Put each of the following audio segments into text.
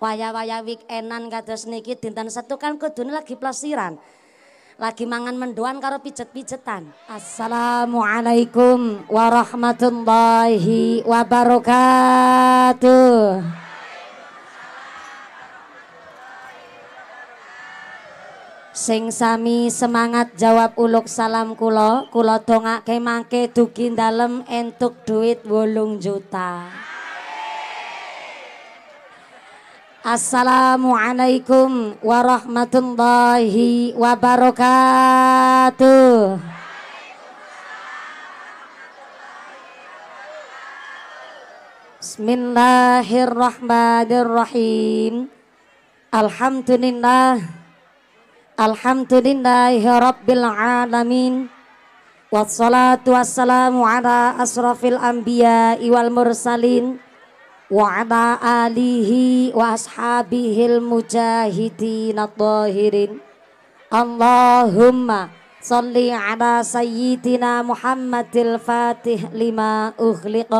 waya-waya weekendan kados niki dinten satu kan ke dunia lagi plesiran. Lagi mangan mendoan karo pijet-pijetan. Assalamualaikum warahmatullahi wabarakatuh. Sing sami semangat jawab uluk salam kula, kula dongake mangke dugi dalam entuk duit bolong juta. Assalamualaikum warahmatullahi wabarakatuh. Bismillahirrahmanirrahim. Alhamdulillah. Alhamdulillahirabbil alamin. Wassalatu wassalamu ala asrafil anbiya'i wal mursalin وعلى آله وأصحابه المجاهدين الطاهرين اللهم صل على سيدنا محمد الفاتح لما أغلق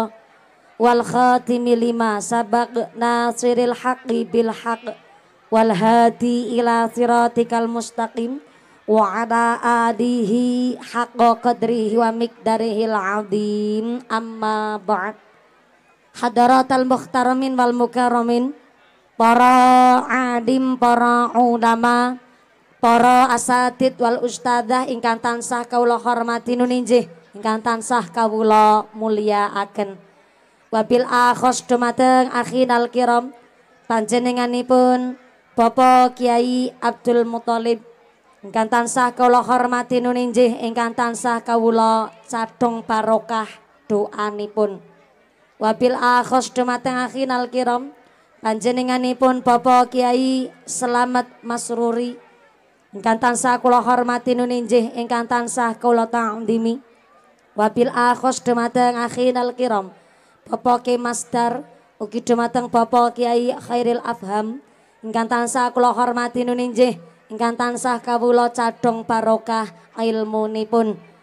والخاتم لما سبق ناصر الحق بالحق والهادي إلى صراطك المستقيم وعلى آله حق قدره ومقدره العظيم أما بعد hadaratal mukhtaramin wal mukaramin para adim para ulama para asatid wal ustadzah ingkang tansah kawula hormati nuninjih ingkang tansah kawula agen wabil akhos dumateng akhinal kiram panjenenganipun Bapak Kiai Abdul Muthalib ingkang tansah kawula hormati nuninjih ingkang tansah kawula cadhong barokah doanipun Wabil akhos dumateng al kiram. Panjenenganipun Bapak Kiai Selamat Masruri. Ingkang tansah kula hormati nuninjih ingkang tansah kula ta'dimi. Wabil akhos dumateng al kiram. Bapak Ki Masdar ugi dumateng Bapak Kiai Khairil Afham. Ingkang tansah kula hormati nuninjih ingkang tansah kawula cadong barokah ilmunipun.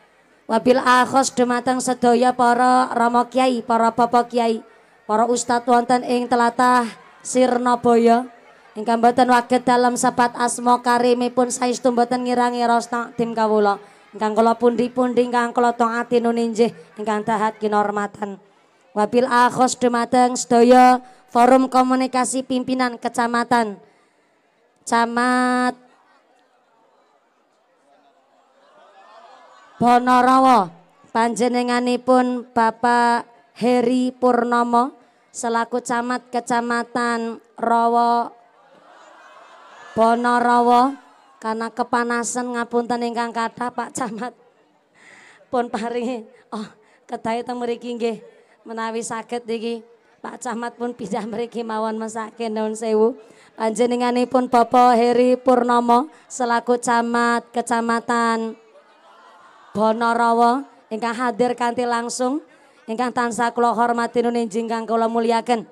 Wabil akhos dumateng sedaya para Rama Kiai, para Bapak Kiai, para ustadz wonten ing telatah Sirnabaya ingkang boten waget dalam sepat asmo karimipun saestu boten ngirangi rosna tim kawula. Ingkang kula pundi-pundi ingkang kula taati nuninjih ingkang tahat kinormatan. Wabil akhos dumateng sedaya Forum Komunikasi Pimpinan Kecamatan Camat Bonorowo panjenenganipun Bapak Heri Purnomo selaku camat Kecamatan Rowo Bonorowo karena kepanasan ngapunten ingkang kata Pak Camat pun paringi oh kedai teng mriki nggih menawi sakit iki Pak Camat pun pindah mriki mawon mesake nuwun sewu panjenenganipun Bapak Heri Purnomo selaku camat Kecamatan Bonorowo ingkang hadir kanti langsung ingkang tansah kula hormati nun jinggang kula muliaken.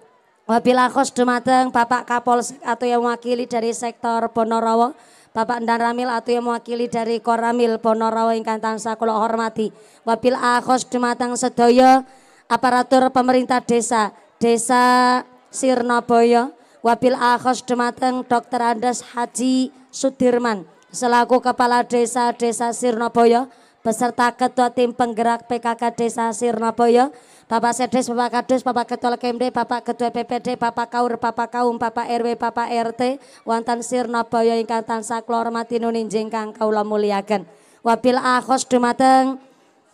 Wabila khos dumateng Bapak Kapol atau yang mewakili dari sektor Bonorowo, Bapak Endan Ramil atau yang mewakili dari Koramil Bonorowo ingkang tansah kula hormati. Wabil Akos dumateng Sedoyo, aparatur pemerintah desa, desa Sirnoboyo Wabil Akos dumateng Dr. Andes Haji Sudirman selaku Kepala Desa Desa Sirnoboyo beserta Ketua Tim Penggerak PKK Desa Sirnaboyo, Bapak Sedes, Bapak Kadus, Bapak Ketua LKMD, Bapak Ketua PPD, Bapak Kaur, Bapak Kaum, Bapak RW, Bapak RT, wonten Sirnaboyo ingkang tansah kula mati nunin kang kaulah muliakan, Wabil akhos dumateng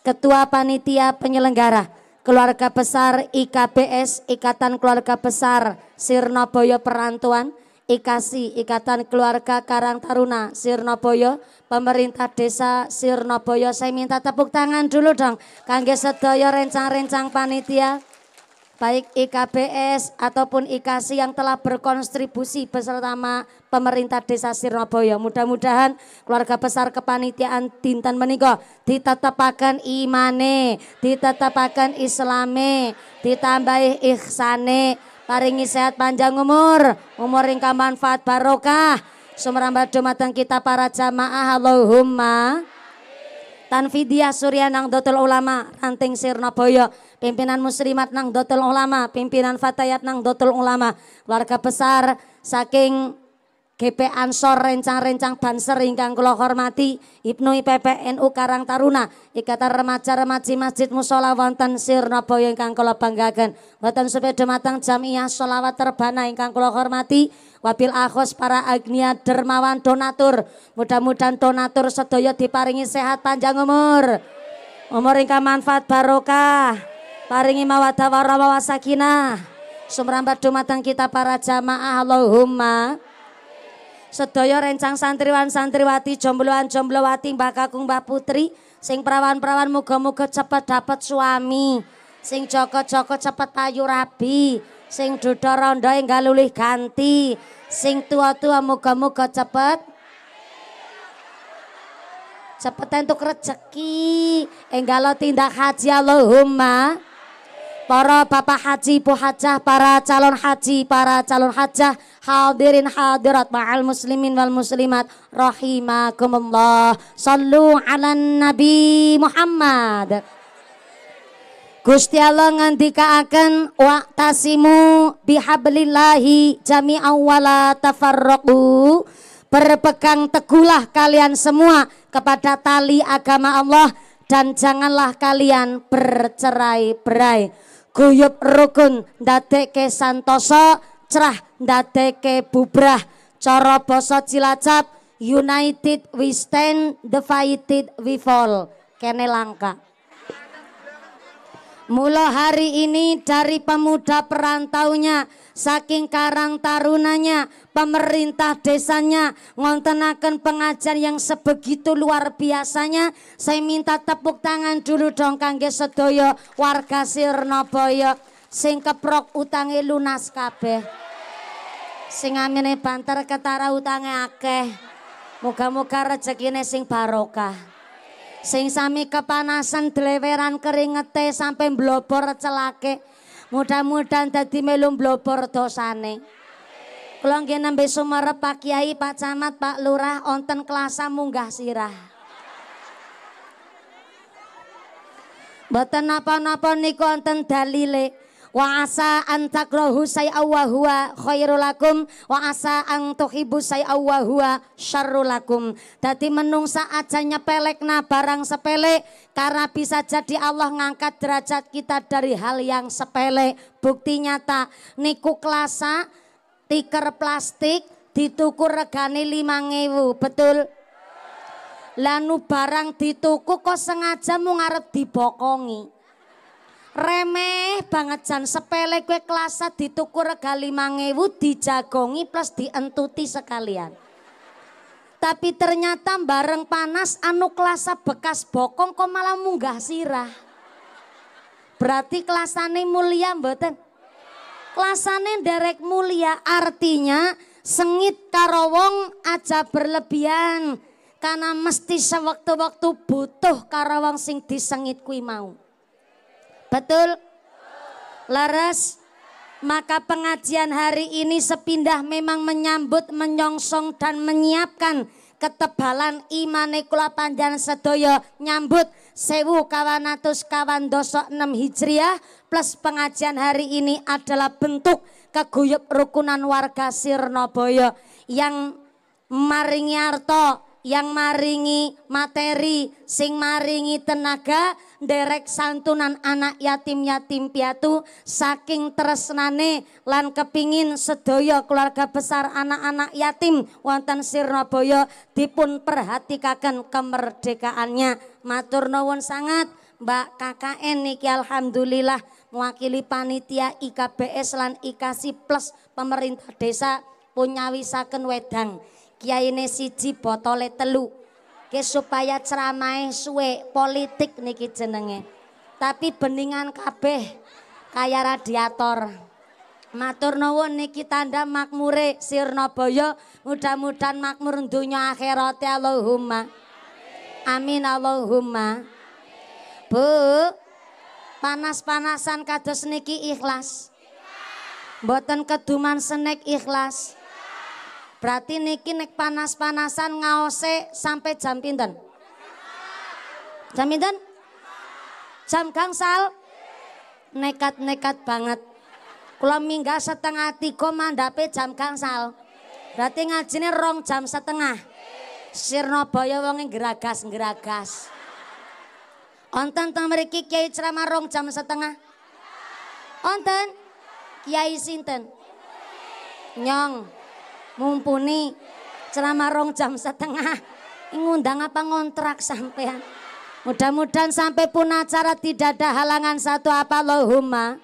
Ketua Panitia Penyelenggara Keluarga Besar IKBS Ikatan Keluarga Besar Sirnaboyo Perantuan Ikasi, Ikatan Keluarga Karang Taruna, Sirnoboyo, Pemerintah Desa Sirnoboyo. Saya minta tepuk tangan dulu dong, kangge sedoyo rencang-rencang panitia, baik IKBS ataupun Ikasi yang telah berkontribusi bersama pemerintah desa Sirnoboyo. Mudah-mudahan keluarga besar kepanitiaan Dintan Meniko ditetapakan imane, ditetapakan islame, ditambahi ihsane, paringi sehat panjang umur, umur ingkang manfaat barokah. Sumrambat dumateng kita para jamaah Allahumma. Tanfidiah Surya nang dotel ulama, ranting sirna boyo, pimpinan muslimat nang dotel ulama, pimpinan fatayat nang dotel ulama, keluarga besar saking GP Ansor rencang-rencang banser ingkang kula hormati Ibnu IPPNU Karang Taruna Ikatan Remaja Remaji Masjid Musola wonten Sirnabaya ingkang kula banggakan wonten sepeda matang jamiah sholawat terbana ingkang kula hormati wabil akhos para agnia dermawan donatur mudah-mudahan donatur sedaya diparingi sehat panjang umur umur ingkang manfaat barokah paringi mawadah warahmah sumrambat dumatang kita para jamaah Allahumma Sedaya rencang santriwan santriwati, jombloan jomblowati, mbak Kakung mbak Putri, sing perawan-perawan muga-muga cepet dapat suami, sing joko-joko cepet payu rabi, sing duduk rondo enggak lulih ganti, sing tua-tua muga-muga cepet cepet entuk rezeki, lo tindak haji Allahumma para bapak haji, bu hajah, para calon haji, para calon hajah, hadirin hadirat ma'al muslimin wal muslimat rahimakumullah. Sallu ala nabi Muhammad. Gusti Allah ngendikaaken waqtasimu bihablillahi jami'an wala tafarraqu. Berpegang teguhlah kalian semua kepada tali agama Allah dan janganlah kalian bercerai-berai guyub rukun ndadekke santoso cerah ndadekke bubrah cara basa Cilacap United we stand divided we fall kene langka Mulai hari ini dari pemuda perantaunya, saking karang tarunanya, pemerintah desanya, ngontenakan pengajar yang sebegitu luar biasanya. Saya minta tepuk tangan dulu dong kangge sedoyo warga Sirnoboyo, sing keprok utangi lunas kabeh. Sing amine banter ketara utangnya akeh. Moga-moga rezekine sing barokah. Sing sami kepanasan deleweran keringete sampai blobor celake. Mudah-mudahan dadi melu blobor dosane. Kula nggih nembe sumerep Pak Kiai, Pak Camat, Pak Lurah onten kelasa munggah sirah. Mboten napa-napa niku wonten dalile wa asa an takrahu say'a wa huwa khairul lakum wa asa an tuhibbu say'a wa huwa syarrul lakum dadi menungsa aja nyepelekna barang sepele karena bisa jadi Allah ngangkat derajat kita dari hal yang sepele bukti nyata niku klasa tiker plastik regani regane 5000 betul lanu barang dituku kok sengaja mau ngarep dibokongi remeh banget jan sepele gue kelasa ditukur rega lima ngewu dijagongi plus dientuti sekalian tapi ternyata bareng panas anu kelasa bekas bokong kok malah munggah sirah berarti kelasane mulia mboten kelasane derek mulia artinya sengit karo wong aja berlebihan karena mesti sewaktu-waktu butuh karo sing disengit kui mau Betul? Leres? Maka pengajian hari ini sepindah memang menyambut, menyongsong dan menyiapkan ketebalan iman kula sedoyo sedoyo nyambut sewu kawanatus kawan dosok enam hijriah plus pengajian hari ini adalah bentuk keguyup rukunan warga Sirnoboyo yang maringi arto yang maringi materi sing maringi tenaga derek santunan anak yatim-yatim piatu saking tresnane lan kepingin sedaya keluarga besar anak-anak yatim wonten sirnoboyo dipun perhatikan kemerdekaannya matur nuwun sangat Mbak KKN niki alhamdulillah mewakili panitia IKBS lan IKASI plus pemerintah desa punyawisaken wedang kiyaine siji botole telu Ge supaya ceramahe suwe politik niki jenenge. Tapi beningan kabeh kayak radiator. Matur nuwun niki tanda makmure Sirnabaya, mudah-mudahan makmur donya akhirat ya Allahumma. Amin Allahumma. Bu, panas-panasan kados niki ikhlas. boten keduman senek ikhlas. Berarti niki nek panas-panasan ngaose sampai jam pinten? Jam pinten? Jam gangsal? Nekat-nekat banget. Kalau minggah setengah tiga mandape jam gangsal. Berarti ngajine rong jam setengah. Sirno boyo wonge geragas-geragas. Onten teng mriki kiai ceramah rong jam setengah. Onten kiai sinten? Nyong mumpuni selama rong jam setengah ngundang apa ngontrak sampean mudah-mudahan sampai pun acara tidak ada halangan satu apa huma.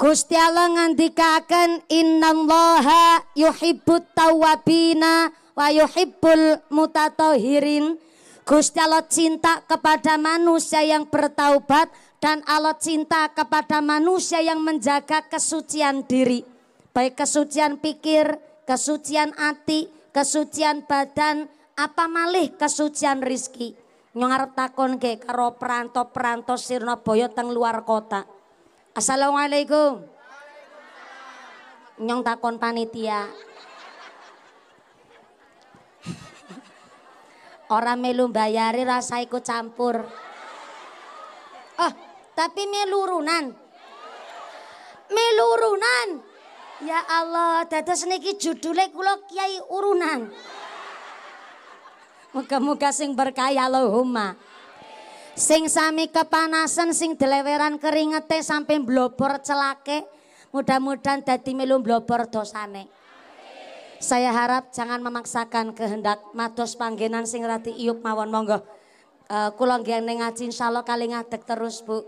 Gusti Allah inna innallaha yuhibbut tawabina wa yuhibbul mutatohirin Gusti Allah cinta kepada manusia yang bertaubat dan Allah cinta kepada manusia yang menjaga kesucian diri baik kesucian pikir, kesucian hati, kesucian badan, apa malih kesucian rizki. Nyongar takon ke karo perantau-perantau sirno boyo teng luar kota. Assalamualaikum. Nyong takon panitia. Orang melu bayari rasa ikut campur. Oh, tapi melurunan. Melurunan. Ya Allah, dados niki judule kula Kiai Urunan. Muga-muga sing berkaya Allahumma. Sing sami kepanasan, sing deleweran keringete sampai blobor celake, mudah-mudahan dadi melu blobor dosane. Saya harap jangan memaksakan kehendak matos panggenan sing rati iup mawon monggo. Uh, kula nggih ning ngaji insyaallah kali ngadeg terus, Bu.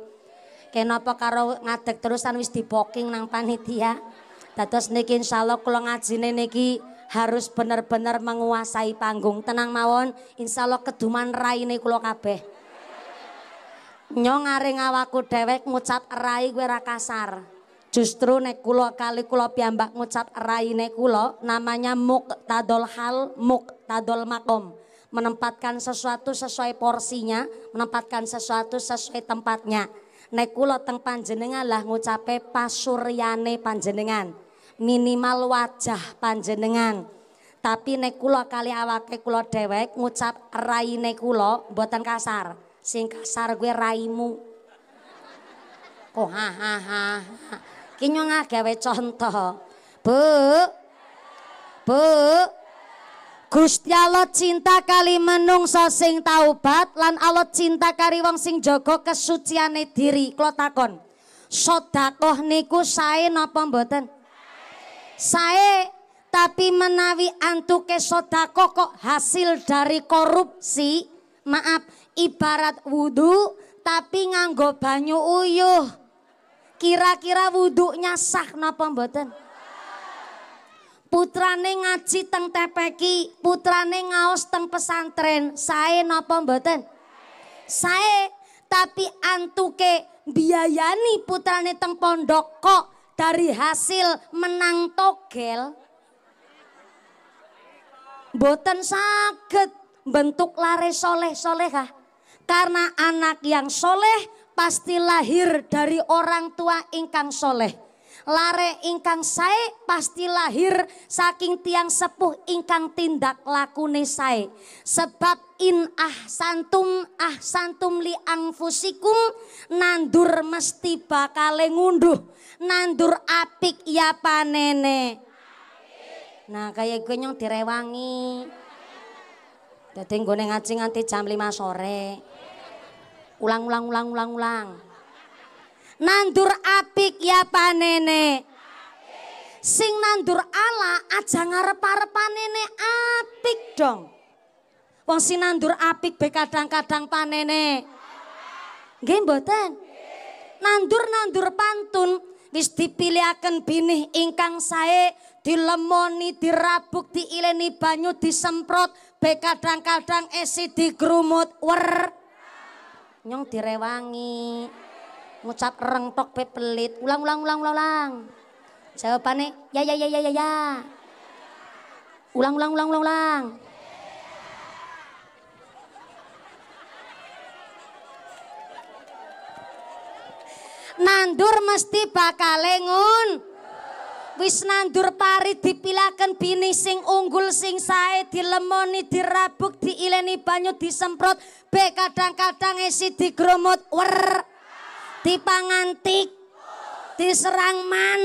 Kenapa karo ngadeg terusan wis diboking nang panitia. Dados niki insyaallah kula ngajine niki harus benar-benar menguasai panggung. Tenang mawon, insyaallah keduman raine kula kabeh. Nyong ngaring awakku dhewek ngucap rai kowe ra kasar. Justru nek kula kali kula piyambak ngucap raine kula namanya tadol hal, tadol makom. Menempatkan sesuatu sesuai porsinya, menempatkan sesuatu sesuai tempatnya. Nek kula teng panjenengan lah ngucape pasuryane panjenengan minimal wajah panjenengan. Tapi nekulo kali awak nekulo dewek ngucap raine kula mboten kasar. Sing kasar gue raimu. Kok oh, ha ha ha. Ki gawe contoh. Bu. Bu. Gusti Allah cinta kali menungso sing taubat lan Allah cinta kali wong sing jaga kesuciane diri. Kula takon, sedekah niku sae napa mboten? Saya tapi menawi antu sodako kok hasil dari korupsi, maaf ibarat wudhu tapi nganggo banyu uyuh. Kira-kira wudhunya sah napa mboten? Putrane ngaji teng tepeki, putrane ngaos teng pesantren, Saya napa mboten? Saya tapi antuke biayani putrane teng pondok kok dari hasil menang togel boten sakit bentuk lare soleh solehah karena anak yang soleh pasti lahir dari orang tua ingkang soleh lare ingkang sae pasti lahir saking tiang sepuh ingkang tindak lakune sae sebab in ah santum ah santum liang fusikum, nandur mesti bakale ngunduh nandur apik ya panene. Nah kayak gue nyong direwangi. Jadi gue ngaji nganti jam 5 sore. Ulang, ulang, ulang, ulang, ulang. Nandur apik ya panene. Sing nandur ala aja ngarep-arep panene apik dong. Wong sing nandur apik be kadang-kadang panene. Nggih mboten? Nandur-nandur pantun wis dipilihaken binih ingkang sae dilemoni dirabuk diileni banyu disemprot be kadang-kadang esi digrumut wer nyong direwangi ngucap rentok be pelit ulang ulang ulang ulang ulang jawabane ya ya ya ya ya ya ulang ulang ulang ulang ulang nandur mesti bakal ngun wis nandur pari dipilahkan bini sing unggul sing sae dilemoni dirabuk diileni banyu disemprot be kadang-kadang esi digromot wer dipangantik diserang man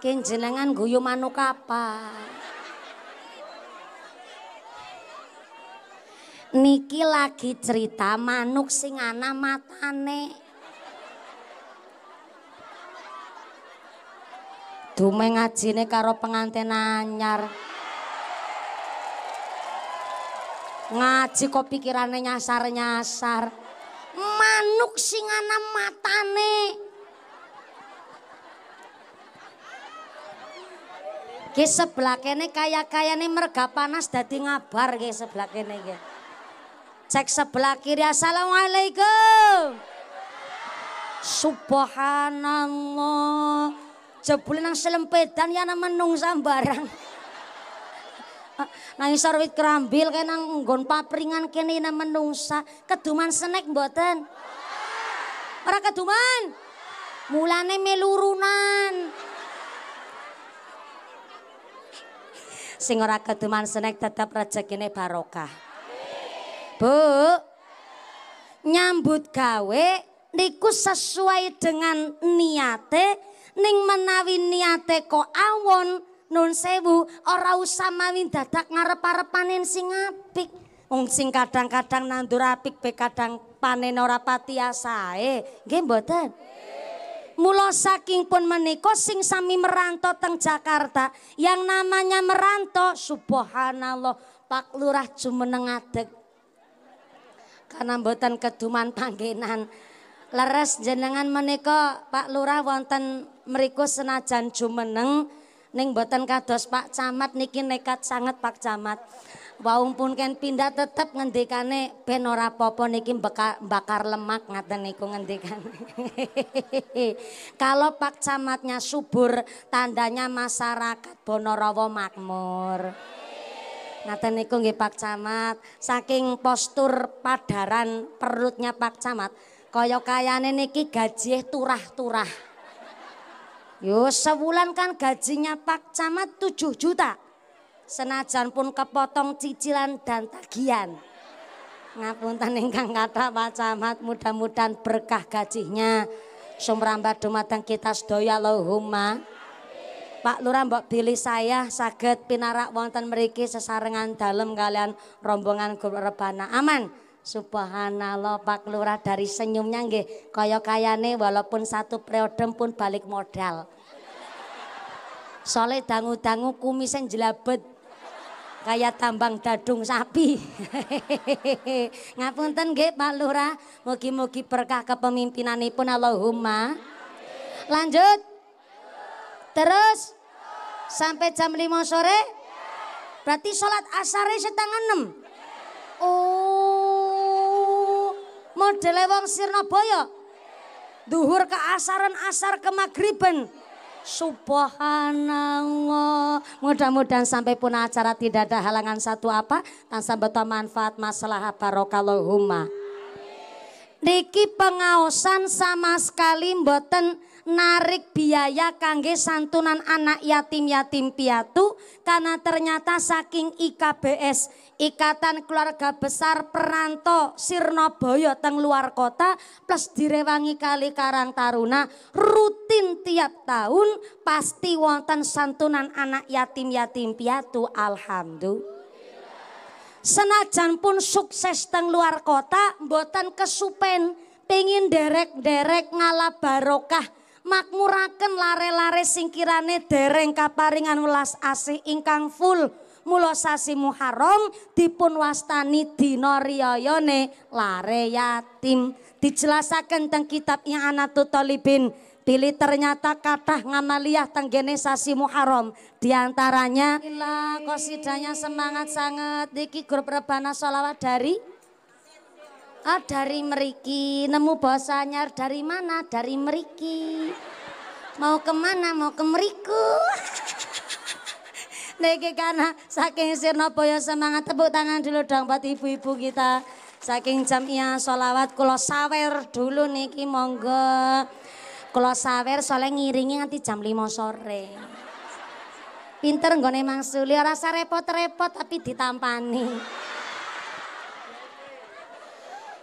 Kenjenengan guyu manuk apa? Niki lagi cerita manuk sing ana matane. Dume ngajine karo pengantin anyar. Ngaji kok pikirannya nyasar-nyasar. Manuk sing ana matane. Ki sebelah kene kaya-kayane merga panas dadi ngabar ki sebelah kene ki. Cek sebelah kiri. Assalamualaikum. Subhanallah. Jebule nang selempedan ya nang menung sambarang. Nang isor wit kerambil kayak nang nggon papringan kene nang menungsa. Keduman senek mboten? Ora keduman. Mulane melurunan. Sing ora keduman senek tetep rezekine barokah. Bu, nyambut gawe niku sesuai dengan niate ning menawi niate kok awon nun sewu ora usah mawi dadak ngarep-arep panen sing apik wong sing kadang-kadang nandur apik be kadang panen ora pati asae nggih mboten Mula saking pun menika sing sami merantau teng Jakarta yang namanya merantau subhanallah Pak Lurah jumeneng adeg karena mboten keduman panggenan. Leres jenengan menika Pak Lurah wonten mriku senajan jumeneng ning mboten kados Pak Camat niki nekat sanget Pak Camat. pun ken pindah tetep ngendikane ben ora niki bakar, bakar lemak ngaten niku ngendikane. Kalau Pak Camatnya subur tandanya masyarakat Bonorowo makmur. Ngaten niku nggih Pak Camat, saking postur padaran perutnya Pak Camat, kaya kayane niki gaji turah-turah. Yo sebulan kan gajinya Pak Camat 7 juta. Senajan pun kepotong cicilan dan tagihan. Ngapunten ingkang kata Pak Camat, mudah-mudahan berkah gajinya sumrambah dumateng kita sedaya Allahumma. Pak Lurah mbok pilih saya saged pinarak wonten mriki sesarengan dalam kalian rombongan grup rebana. Aman. Subhanallah Pak Lurah dari senyumnya nggih kaya kayane walaupun satu periode pun balik modal. Soleh dangu-dangu kumisnya jelabet kayak tambang dadung sapi. Ngapunten nggih Pak Lurah, mugi-mugi berkah kepemimpinanipun Allahumma. Lanjut. Terus? Sampai jam 5 sore? Berarti sholat asare setengah enam? Oh, modele sirna boyo, Duhur ke asaran, asar ke magriben. Subhanallah. Mudah-mudahan sampai pun acara tidak ada halangan satu apa. Tansah betul manfaat masalah barokallahumma. Niki pengaosan sama sekali mboten narik biaya kangge santunan anak yatim-yatim piatu karena ternyata saking IKBS Ikatan Keluarga Besar Peranto Sirnoboyo teng luar kota plus direwangi kali Karang Taruna rutin tiap tahun pasti wonten santunan anak yatim-yatim piatu alhamdulillah senajan pun sukses teng luar kota buatan kesupen pengin derek-derek ngalah barokah makmuraken lare-lare singkirane dereng kaparingan welas asih ingkang full mula sasi Muharram dipun wastani dina riyayane lare yatim dijelasaken teng kitab I'anatut Talibin pilih ternyata kathah ngamaliah tenggene sasi Muharram diantaranya Ila kosidanya semangat sangat iki grup rebana solawat dari Oh, dari meriki, nemu bosanya dari mana? Dari meriki. Mau kemana? Mau ke meriku. Niki karena saking boyo semangat tepuk tangan dulu dong buat ibu-ibu kita. Saking jam iya sholawat kulo sawer dulu niki monggo. Kulo sawer soalnya ngiringi nanti jam 5 sore. Pinter nggone Mang Suli rasa repot-repot tapi ditampani.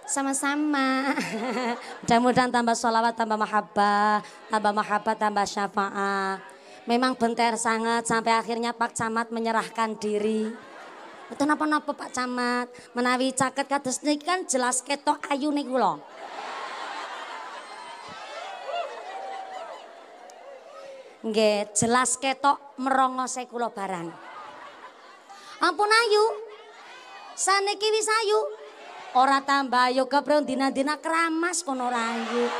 Sama-sama. Mudah-mudahan tambah sholawat, tambah mahabbah, tambah mahabbah, tambah syafa'ah. Memang bentar sangat sampai akhirnya Pak Camat menyerahkan diri. itu napa-napa Pak Camat, menawi caket kados niki kan jelas ketok ayu niku lho. Nggih, jelas ketok merongose kula barang. Ampun ayu. Saniki wis ayu, Ora tambah yo ya keprung dina-dina keramas kono rayu.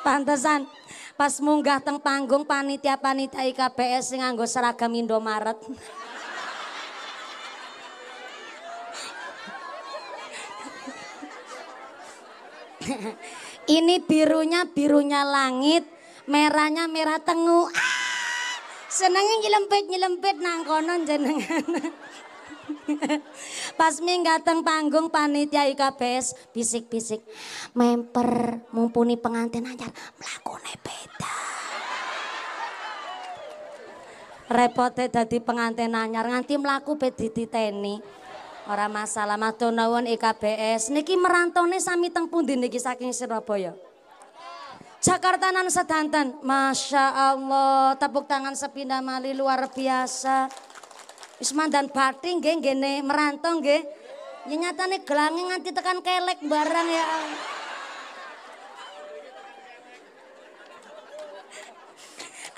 Pantesan pas munggah teng panggung panitia-panitia IKBS sing nganggo seragam Indomaret. Ini birunya birunya langit, merahnya merah tengu. Ah! Senengnya nyelempit-nyelempit nang konon jenengan. Pas minggateng panggung panitia IKPS, bisik-bisik memper mumpuni pengantin anyar melakukan beda. Repotnya jadi pengantin anyar nganti beda di dititeni. orang masalah matunawan IKPS. E IKBS niki merantone sami teng pundi niki saking Surabaya. Jakarta nan sedanten. Masya Allah, tepuk tangan sepindah mali luar biasa. Isman dan Parting geng gene merantong geng. Ya nih gelangnya nganti tekan kelek barang ya.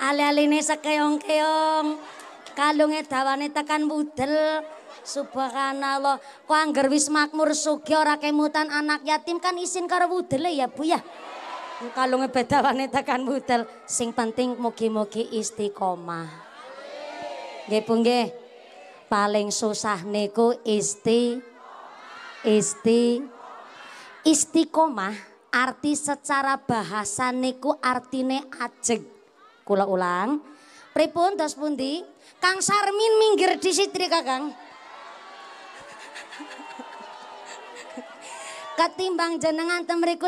Ali-aline sekeong-keong. kalungnya dawane tekan budel. Subhanallah. Kok angger wis makmur suki orang kemutan anak yatim kan isin karo budel ya Bu ya kalunge wanita kan butel. Sing penting mugi-mugi istiqomah. Nggih Bu nggih. Paling susah niku isti isti istiqomah arti secara bahasa niku artine ajeg. Kula ulang. Pripun dos pundi? Kang Sarmin minggir di sitri Kakang. Ketimbang jenengan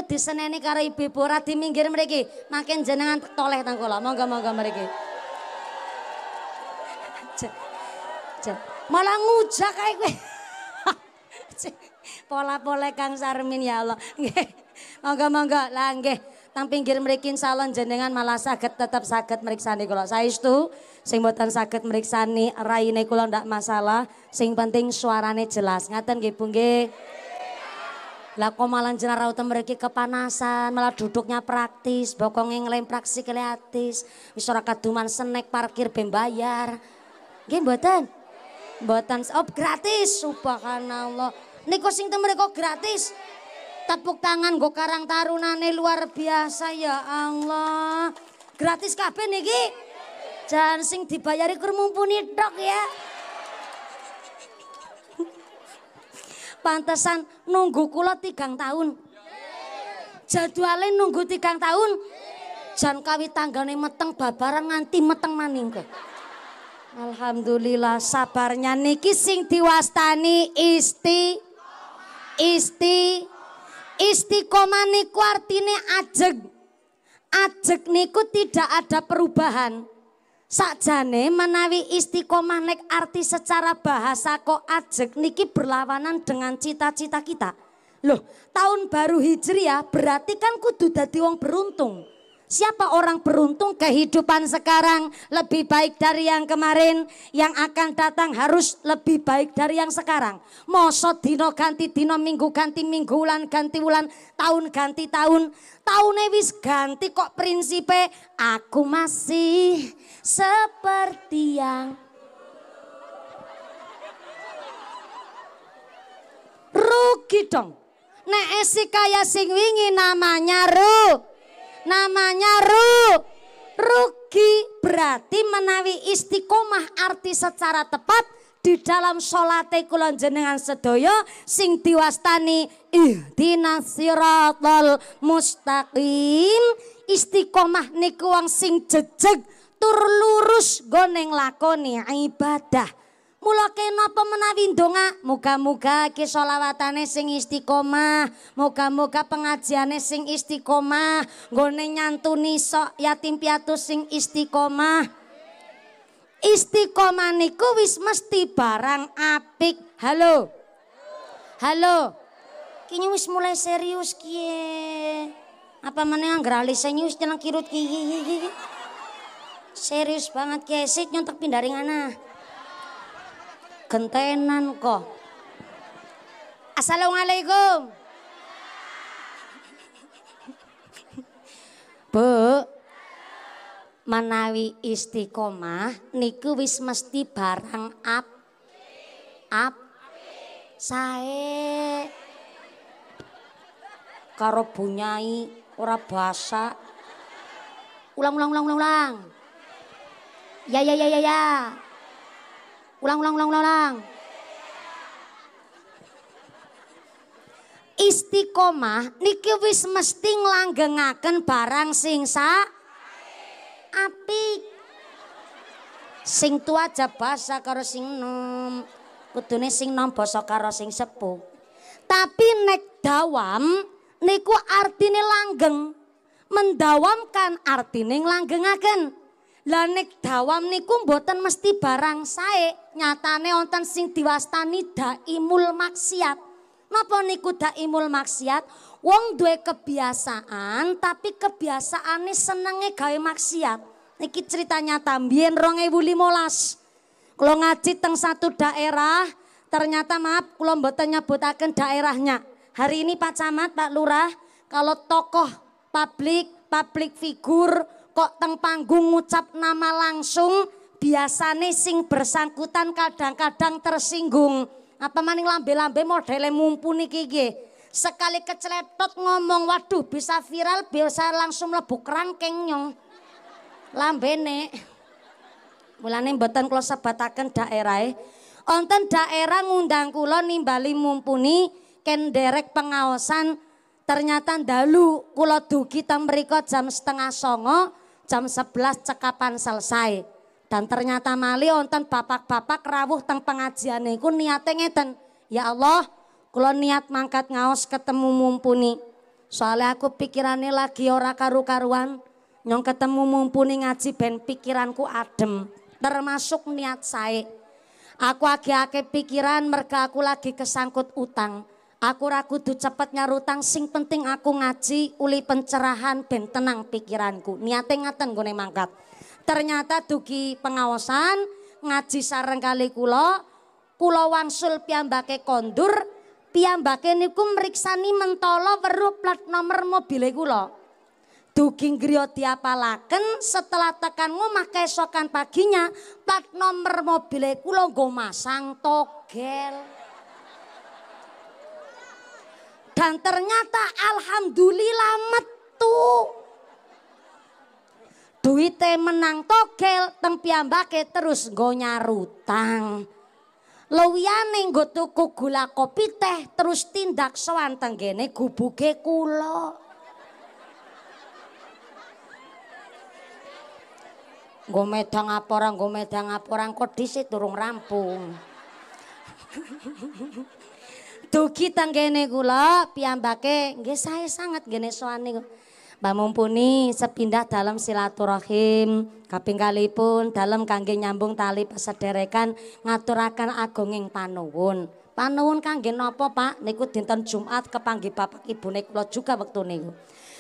di seneni karo ibu pura di minggir mereka makin jenengan toleh tangkula, moga Monggo-monggo Malah ngujak kayak gue Pola-pola Kang Sarmin ya Allah. moga Monggo-monggo tang pinggir merikin salon jenengan malah sakit tetap nih meriksani saya itu sing boten saged meriksani raine kalau ndak masalah, sing penting suarane jelas. Ngaten gipung Bu lah kok malah jenar raut mereka kepanasan, malah duduknya praktis, bokongnya ngelain praksi Wis Misalnya kaduman senek parkir pembayar, gini buatan, buatan, Oh gratis. Subhanallah. Niku sing kok gratis. Tepuk tangan gue karang tarunane luar biasa ya Allah. Gratis kabeh niki. Jangan sing dibayari kur mumpuni dok ya. Pantesan nunggu kula tigang tahun. Jadwalin nunggu tigang tahun. Jan kawi tanggane meteng babaran nganti meteng maning kok. Alhamdulillah sabarnya niki sing diwastani isti isti istiqomah niku artine ajeg. Ajeg niku tidak ada perubahan. Sakjane menawi istiqomah nek arti secara bahasa kok ajek niki berlawanan dengan cita-cita kita. Loh, tahun baru Hijriah berarti kan kudu dadi wong beruntung. Siapa orang beruntung kehidupan sekarang lebih baik dari yang kemarin, yang akan datang harus lebih baik dari yang sekarang. Mosot dino ganti dino, minggu ganti minggu, ulan ganti ulan tahun ganti tahun. tahun wis ganti kok prinsipe, aku masih seperti yang rugi dong. Nek esi kaya sing wingi namanya rugi namanya ru rugi berarti menawi istiqomah arti secara tepat di dalam sholat kulon jenengan sedoyo sing diwastani ihdinas mustaqim istiqomah niku wong sing jejeg tur lurus goneng lakoni ibadah Mula kena pemenawi donga? muga-muga ki selawatane sing istiqomah, muga-muga pengajiane sing istiqomah, nggone nyantuni sok yatim piatu sing istiqomah. Istiqomah niku wis mesti barang apik. Halo. Halo. Kini wis mulai serius kie. Apa mana yang gerali senyus jalan kirut kie. Serius banget kie. Sik nyontek pindaring ana. Ah. Gentenan kok. Assalamualaikum. Bu, manawi istiqomah niku wis mesti barang ap ap Sae karo bunyai ora basa. ulang ulang ulang ulang. Ya ya ya ya ya. Ulang, ulang, ulang, ulang, Istiqomah niki wis mesti nglanggengake barang sing sa apik. Sing tua aja basa karo sing nom. Kudune sing nom basa karo sing sepuh. Tapi nek dawam niku artine langgeng. Mendawamkan artine nglanggengaken. Lah nek dawam niku mboten mesti barang sae, nyatane wonten sing diwastani daimul maksiat. Napa niku daimul maksiat? Wong duwe kebiasaan tapi kebiasaane senenge gawe maksiat. Niki ceritanya tambien 2015. Kula ngaji teng satu daerah, ternyata maaf kula mboten nyebutaken daerahnya. Hari ini Pak Camat, Pak Lurah, kalau tokoh publik, publik figur, kok teng panggung ngucap nama langsung biasane sing bersangkutan kadang-kadang tersinggung apa maning lambe-lambe modele mumpuni kiki sekali keceletot ngomong waduh bisa viral bisa langsung lebuk rangkeng nyong lambe nek mulane mboten kula sebataken daerahe wonten daerah ngundang kula nimbali mumpuni kenderek pengawasan ternyata dalu kula dugi teng jam setengah songo jam 11 cekapan selesai. Dan ternyata mali onten bapak-bapak rawuh teng pengajian niku niate ngeten. Ya Allah, kalau niat mangkat ngaos ketemu mumpuni. Soalnya aku pikirannya lagi ora karu-karuan. Nyong ketemu mumpuni ngaji ben pikiranku adem. Termasuk niat saya. Aku agi-agi pikiran mereka aku lagi kesangkut utang. Aku ra kudu cepet nyarutang sing penting aku ngaji uli pencerahan ben tenang pikiranku. Niate ngaten gone mangkat. Ternyata dugi pengawasan ngaji sareng kali kula kula wangsul piyambake kondur piyambake niku mriksani mentolo weruh plat nomor mobile kula. Dugi griya diapalaken setelah tekan ngomah keesokan paginya plat nomor mobile kula nggo masang togel. Dan ternyata alhamdulillah metu. Duite menang togel teng piyambake terus nggo nyarutang. Luwiyane nggo tuku gula kopi teh terus tindak sowan tenggene gubuke kula. Nggo medang apa ora, nggo medang apa ora, kok dhisik durung rampung. Dugi tanggene kula piyambake nggih sae sanget gene soane. Mbak Mumpuni sepindah dalam silaturahim kaping kalipun dalam kangge nyambung tali pesederekan ngaturakan agunging panuwun. Panuwun kangge nopo Pak? Niku dinten Jumat kepanggih bapak ibu kula juga wektu niku.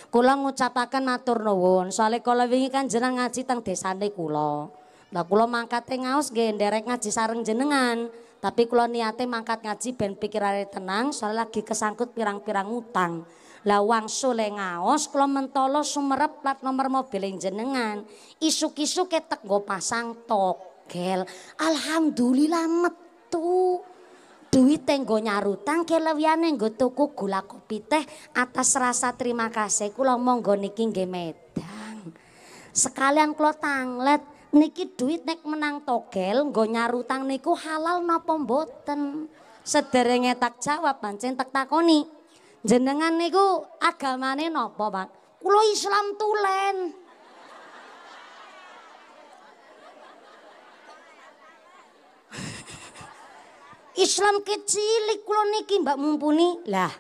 Kula ngucapaken matur nuwun. Soale kala wingi kan jenang ngaji teng desane kula. Lah kula mangkate ngaos nggih nderek ngaji sareng jenengan. Tapi kalau niate mangkat ngaji ben pikirane tenang, soalnya lagi kesangkut pirang-pirang utang. Lah wangsul ngaos kula mentolo sumerep plat nomor mobil yang jenengan. Isuk-isuk ketek nggo pasang togel. Alhamdulillah metu. duit tenggo nyarutang kelewiyane nggo tuku gula kopi teh atas rasa terima kasih kula monggo niki nggih medang sekalian kula tanglet niki duit nek menang togel nggo nyarutang niku halal napa mboten? Sederenge tak jawab pancen tak takoni. Jenengan niku agamane napa, Pak? Kulo Islam tulen. Islam kecil kulo niki Mbak Mumpuni. Lah,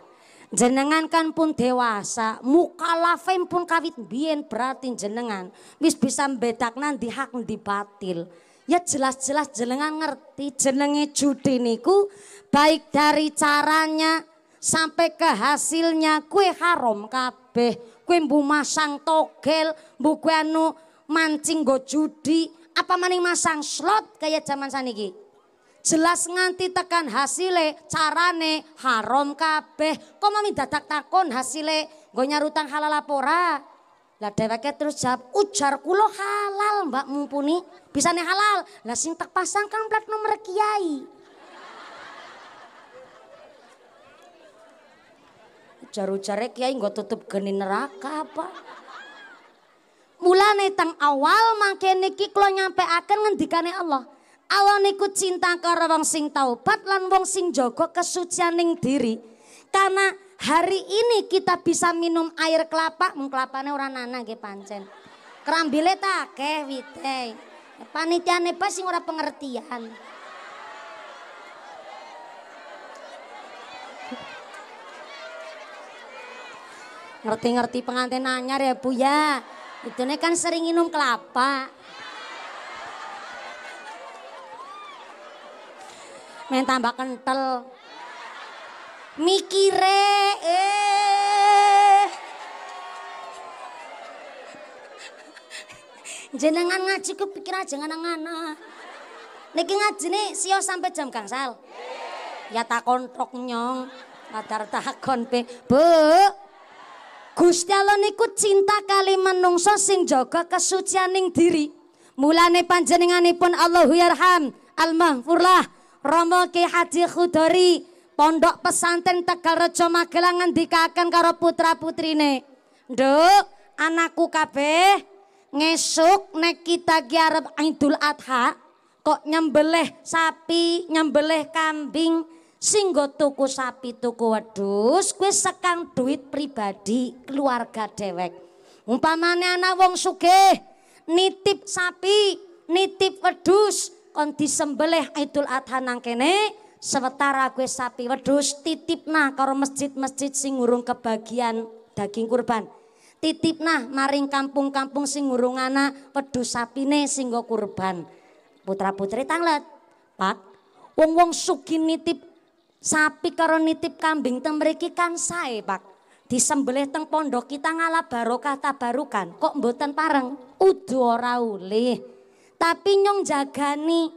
Jenengan kan pun dewasa, mukalafin pun kawit bien berarti jenengan wis bisa bedak nanti hak di batil. Ya jelas-jelas jenengan ngerti jenenge judi niku baik dari caranya sampai ke hasilnya kue haram kabeh kue mbu masang togel bu kue anu mancing go judi apa maning masang slot kayak zaman saniki Jelas nganti tekan hasile carane haram kabeh. Kok mami dadak takon hasile gue nyarutang halal apa Lah dheweke terus jawab, "Ujar kulo halal, Mbak Mumpuni. bisa nih halal." Lah sing tak pasang kan plat nomor kiai. ujar ujarnya kiai gue tutup geni neraka apa? Mulane tang awal mangke niki kula akan ngendikane Allah. Allah niku cinta karo wong sing taubat lan wong sing jaga kesucianing diri. Karena hari ini kita bisa minum air kelapa, mung kelapane ora nana nggih pancen. Kerambile akeh wite. Panitiane pas sing ora pengertian. Ngerti-ngerti pengantin anyar ya Bu ya. Itu kan sering minum kelapa. main tambah kental. Mikire, eh. Jenengan ngaji kepikiran aja ngana. Niki ngaji nih sio sampai jam gangsal. Ya tak kontrok nyong, ngadar takon pe. Bu, Gusti Allah niku cinta kali menungso sing jaga kesucianing diri. Mulane panjenenganipun Allahu yarham, al-mahfurlah, Romo Ki Haji Khudori Pondok Pesantren Tegal Rejo Magelang ngendikaken karo putra-putrine. Nduk, anakku kabeh ngesuk nek kita ki arep Idul Adha kok nyembelih sapi, nyembelih kambing, singgo tuku sapi, tuku wedhus, kuwi sekang duit pribadi keluarga dewek. Umpamane anak wong sugih nitip sapi, nitip wedhus, kon disembelih Idul Adha nang kene sementara gue sapi wedus titip nah, karo masjid-masjid sing ngurung kebagian daging kurban. titip nah, maring kampung-kampung sing ngurung anak wedhus sapine sing kurban. Putra-putri tanglet. Pak, wong-wong sugih nitip sapi karo nitip kambing teng mriki kan sae, Pak. Disembelih teng pondok kita ngalah barokah tabarukan. Kok mboten pareng? Udu ora ulih. Tapi nyong jagani.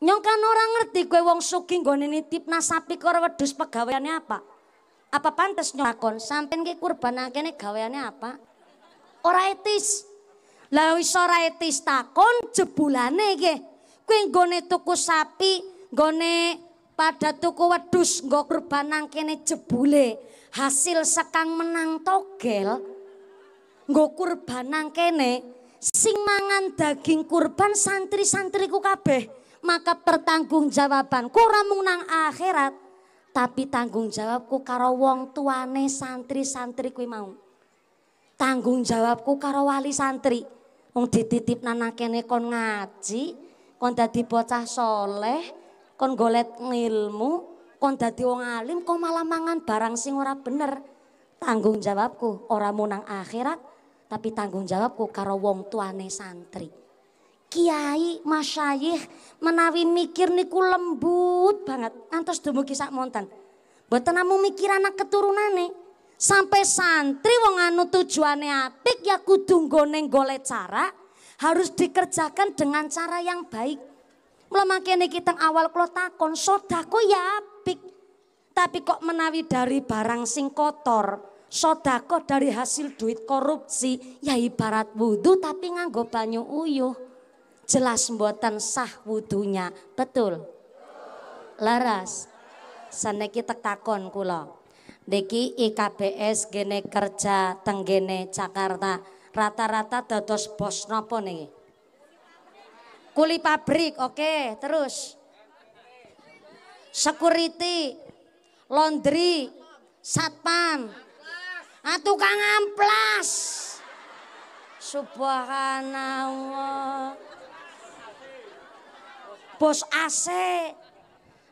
Nyong kan orang ngerti gue wong gue nggone nitip nasapi karo wedus pegawaiannya apa. Apa pantas nyong sampai sampean kurban kurbanake ne gaweane apa? Ora etis. Lalu ora etis takon jebulane ke. Kue nggone tuku sapi, gue pada tuku wedus nggo kurban nang kene jebule hasil sekang menang togel nggo kurban nang kene sing mangan daging kurban santri-santriku kabeh maka pertanggungjawabanku ora mung nang akhirat tapi tanggung jawabku karo wong tuane santri-santri kuwi mau tanggung jawabku karo wali santri wong dititip nana kene kon ngaji kon dadi bocah soleh kon golet ngilmu kon dadi wong alim kon malah mangan barang sing ora bener tanggung jawabku ora nang akhirat tapi tanggung jawabku karo wong tuane santri. Kiai, masyayih menawi mikir niku lembut banget. Antos dumugi sak monten. Mboten namung mikir anak keturunane. Sampai santri wong anu tujuane apik ya kudu nggone golek cara harus dikerjakan dengan cara yang baik. Melemake niki teng awal kula takon sedako ya apik. Tapi kok menawi dari barang sing kotor, sodako dari hasil duit korupsi ya ibarat wudhu tapi nganggo banyu uyuh jelas mboten sah wudhunya betul laras sana kita takon kula Niki IKBS gene kerja tenggene Jakarta rata-rata dados bos nopo nih kuli pabrik oke okay. terus security laundry satpam Ah tukang amplas. Subhanallah. Bos AC.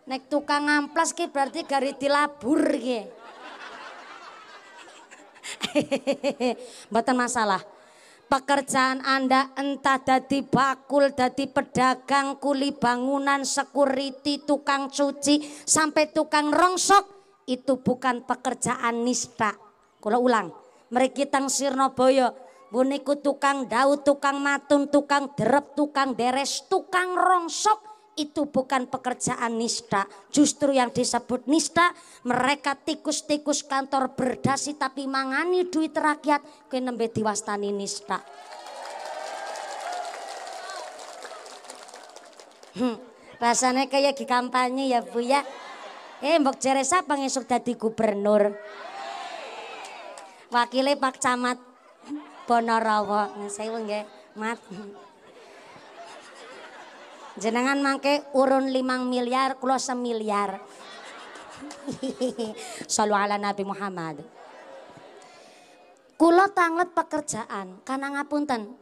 Nek tukang amplas ki berarti gari dilabur ki. Mboten masalah. Pekerjaan Anda entah dadi bakul, dadi pedagang, kuli bangunan, security, tukang cuci, sampai tukang rongsok, itu bukan pekerjaan nista. Kula ulang. Mriki teng Sirnabaya puniku tukang daud, tukang matun, tukang derep, tukang deres, tukang rongsok itu bukan pekerjaan nista. Justru yang disebut nista, mereka tikus-tikus kantor berdasi tapi mangani duit rakyat, kowe nembe diwastani nista. Hmm, rasanya kayak di kampanye ya Bu ya. Eh mbok jere sapa ngesuk dadi gubernur wakile Pak Camat Bonorowo Nah, saya nggih, Mat. Jenengan mangke urun limang miliar, kulo semiliar. Salu ala Nabi Muhammad. Kulo tanglet pekerjaan, karena ngapunten.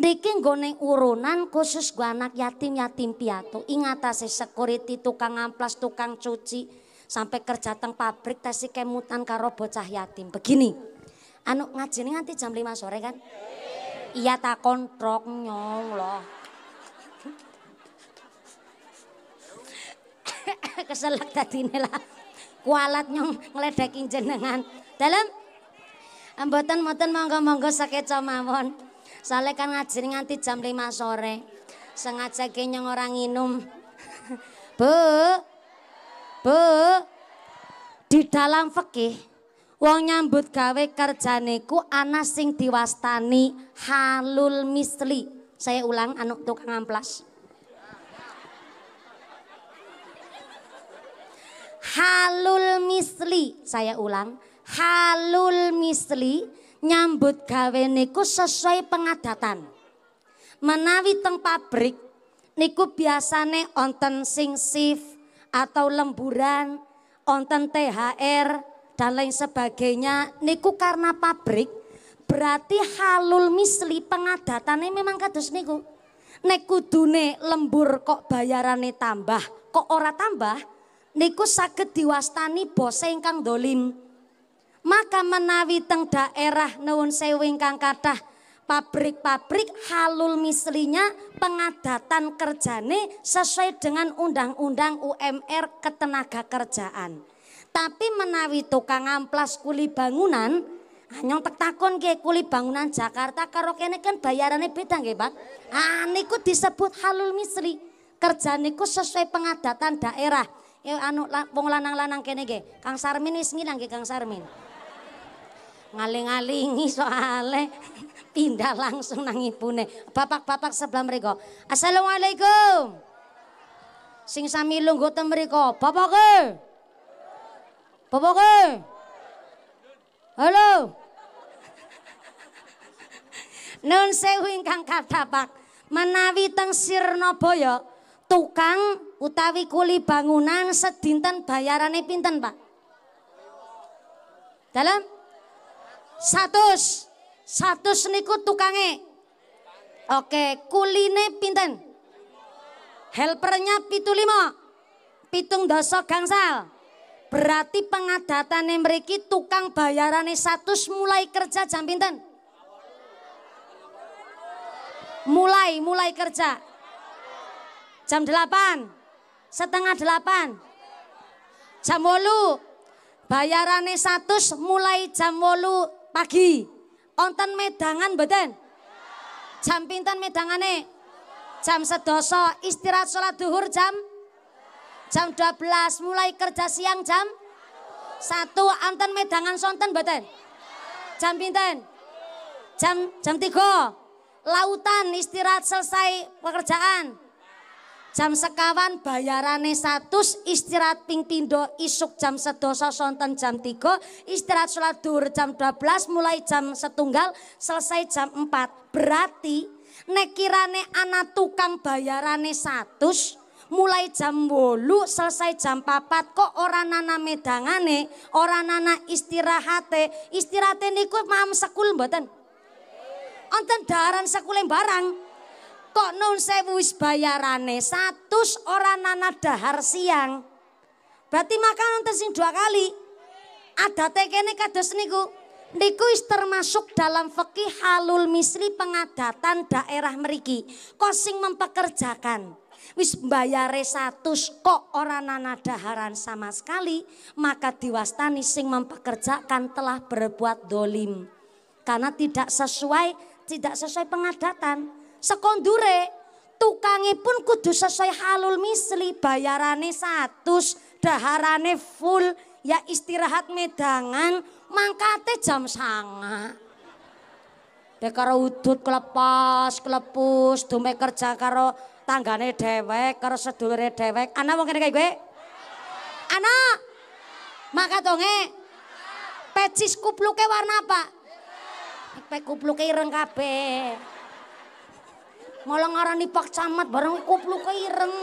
Niki nggone urunan khusus gua anak yatim yatim piatu. ingatasi security tukang amplas, tukang cuci, sampai kerja teng pabrik tesi kemutan karo bocah yatim. Begini. Anu ini nanti jam 5 sore kan? Iya tak kontrok nyong loh. Keselak tadi lah. Kualat nyong ngeledekin jenengan. Dalam Mboten mboten monggo-monggo sama mon. Soalnya kan ini nganti jam 5 sore. Sengaja ki nyong minum. nginum. Bu. Bu. Di dalam fikih Wong nyambut gawe kerjaneku ana sing diwastani halul misli. Saya ulang anu tukang amplas. Halul misli, saya ulang. Halul misli nyambut gawe niku sesuai pengadatan. Menawi teng pabrik niku biasane onten sing shift atau lemburan, onten THR, dan lain sebagainya niku karena pabrik berarti halul misli pengadatannya memang kados niku nek kudune lembur kok bayarane tambah kok ora tambah niku sakit diwastani bos ingkang dolim maka menawi teng daerah nuwun sewu ingkang kathah pabrik-pabrik halul mislinya pengadatan kerjane sesuai dengan undang-undang UMR ketenaga kerjaan. Tapi menawi tukang amplas kuli bangunan, hanya tak takon ke kuli bangunan Jakarta karo kene kan bayarannya beda nggih, Pak. Ah niku disebut halul misri. Kerja niku sesuai pengadatan daerah. Ya anu wong lanang-lanang kene nggih. Kang Sarmin wis ngilang nggih Kang Sarmin. Ngaling-alingi soale pindah langsung nang ibune. Bapak-bapak sebelah mereka. Assalamualaikum. Sing sami lungguh temriko. Bapake. Apa Halo. Nun sewu ingkang kathah, Menawi teng Sirnabaya tukang utawi kuli bangunan sedinten bayarane pinten, Pak? Dalam? Satu, Satus niku tukange. Oke, kuline pinten? Helpernya pitu lima. Pitung dosok gangsal. Berarti pengadatan yang mereka tukang bayarannya satu mulai kerja jam pinten. Mulai, mulai kerja. Jam delapan, setengah delapan. Jam wolu, bayarannya satu mulai jam wolu pagi. Onten medangan beten. Jam pinten medangane? Jam sedoso, istirahat sholat duhur jam Jam 12 mulai kerja siang jam satu anten medangan sonten baten jam pinten jam jam tiga lautan istirahat selesai pekerjaan jam sekawan bayarane satu istirahat ping pindo isuk jam sedoso sonten jam tiga istirahat sholat dur jam 12 mulai jam setunggal selesai jam 4 berarti nekirane anak tukang bayarane satu mulai jam bolu, selesai jam papat kok orang nana medangane orang nana istirahate istirahate niku maam sekul mboten onten daharan sekule barang kok nun sewu wis bayarane Satu orang nana dahar siang berarti makan onten sing dua kali ada tekene kados niku niku is termasuk dalam fikih halul misri pengadatan daerah meriki kosing mempekerjakan wis bayare satu, kok ora nana daharan sama sekali, maka diwastani sing mempekerjakan telah berbuat dolim. Karena tidak sesuai tidak sesuai pengadatan. Sekondure tukangi pun kudu sesuai halul misli bayarane satu, daharane full ya istirahat medangan mangkate jam sanga Ya karo udut kelepas kelepus dume kerja karo tanggane dewek, karo sedulure dewek. Ana wong kene kaya kowe? Ana. Makatonge. Pecis kupluke warna apa? Pe kupluke ireng kabeh. Malah ngarani Pak Camat bareng kupluke ireng.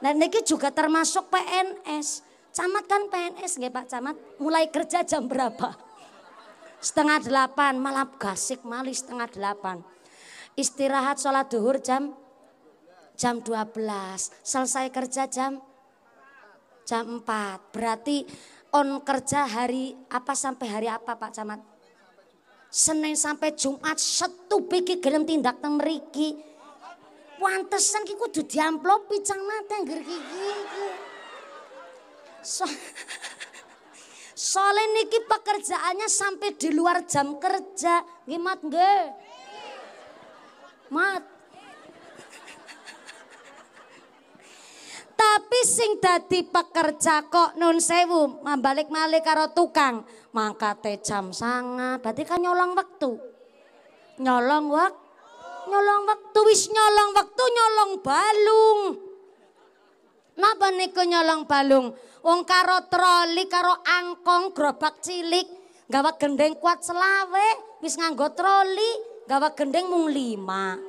nah niki juga termasuk PNS. Camat kan PNS nggih Pak Camat. Mulai kerja jam berapa? Setengah delapan, malam gasik malih setengah delapan istirahat sholat duhur jam jam 12, selesai kerja jam jam 4. Berarti on kerja hari apa sampai hari apa Pak Camat? Senin sampai Jumat setu iki gelem tindak teng meriki Wantesan ki kudu diamplopi mata yang gergi gigi. So, Soalnya niki pekerjaannya sampai di luar jam kerja. gimat nggak Mat. Tapi sing dadi pekerja kok nun sewu balik malik karo tukang. Mangkate jam sangat. berarti kan nyolong waktu. Nyolong waktu. Nyolong waktu, wis nyolong waktu, nyolong balung. Napa niku nyolong balung? Wong karo troli, karo angkong, gerobak cilik, gawa gendeng kuat selawe, wis nganggo troli, Gawa gendeng mung lima.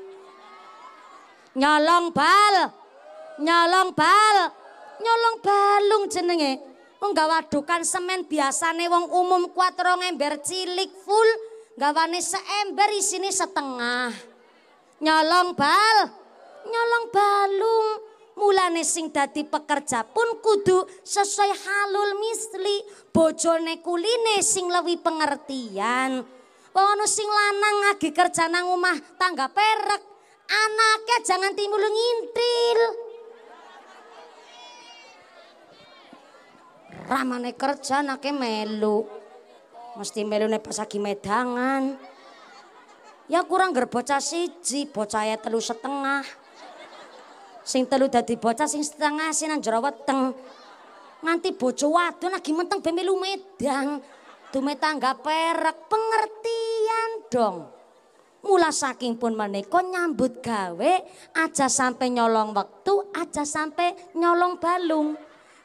Nyolong bal. Nyolong bal. Nyolong balung jenenge. Wong gawa dukan semen biasane wong umum kuat rong ember cilik full. Gawane seember isine setengah. Nyolong bal. Nyolong balung. Mulane sing dadi pekerja pun kudu sesuai halul misli bojone kuline sing lewi pengertian. Pono anu sing lanang lagi kerja nang omah tangga perek. Anaknya jangan timbul ngintil. Ramane kerja anaknya melu. Mesti melu nih pas lagi medangan. Ya kurang ger bocah siji, bocah ya telu setengah. Sing telu dadi bocah, sing setengah sing nang jero weteng. Nanti bojo wadon lagi menteng ben medang dume tangga perek pengertian dong mula saking pun menika nyambut gawe aja sampai nyolong waktu, aja sampai nyolong balung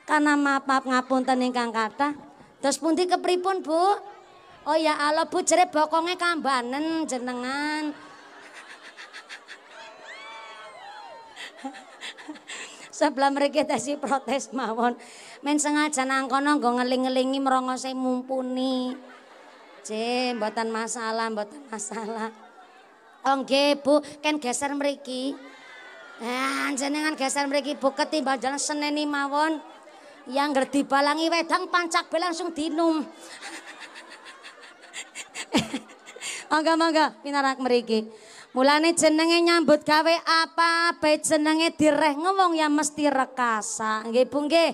karena maaf ngapunten ingkang kata, terus pun kepripun Bu Oh ya Allah Bu jere bokonge kambanen jenengan Sebelah mereka tesi protes mawon men sengaja nangkono kono nggo ngeling-elingi merongose mumpuni. C, mboten masalah, mboten masalah. Oh nggih, Bu, ken geser mriki. Ah, jenengan geser mriki Bu ketimbang jalan seneni mawon. Yang ngerti balangi wedang pancak be langsung dinum. Mangga-mangga pinarak mriki. Mulane jenenge nyambut gawe apa bae jenenge direh ngomong ya mesti rekasa. Nggih Bu nggih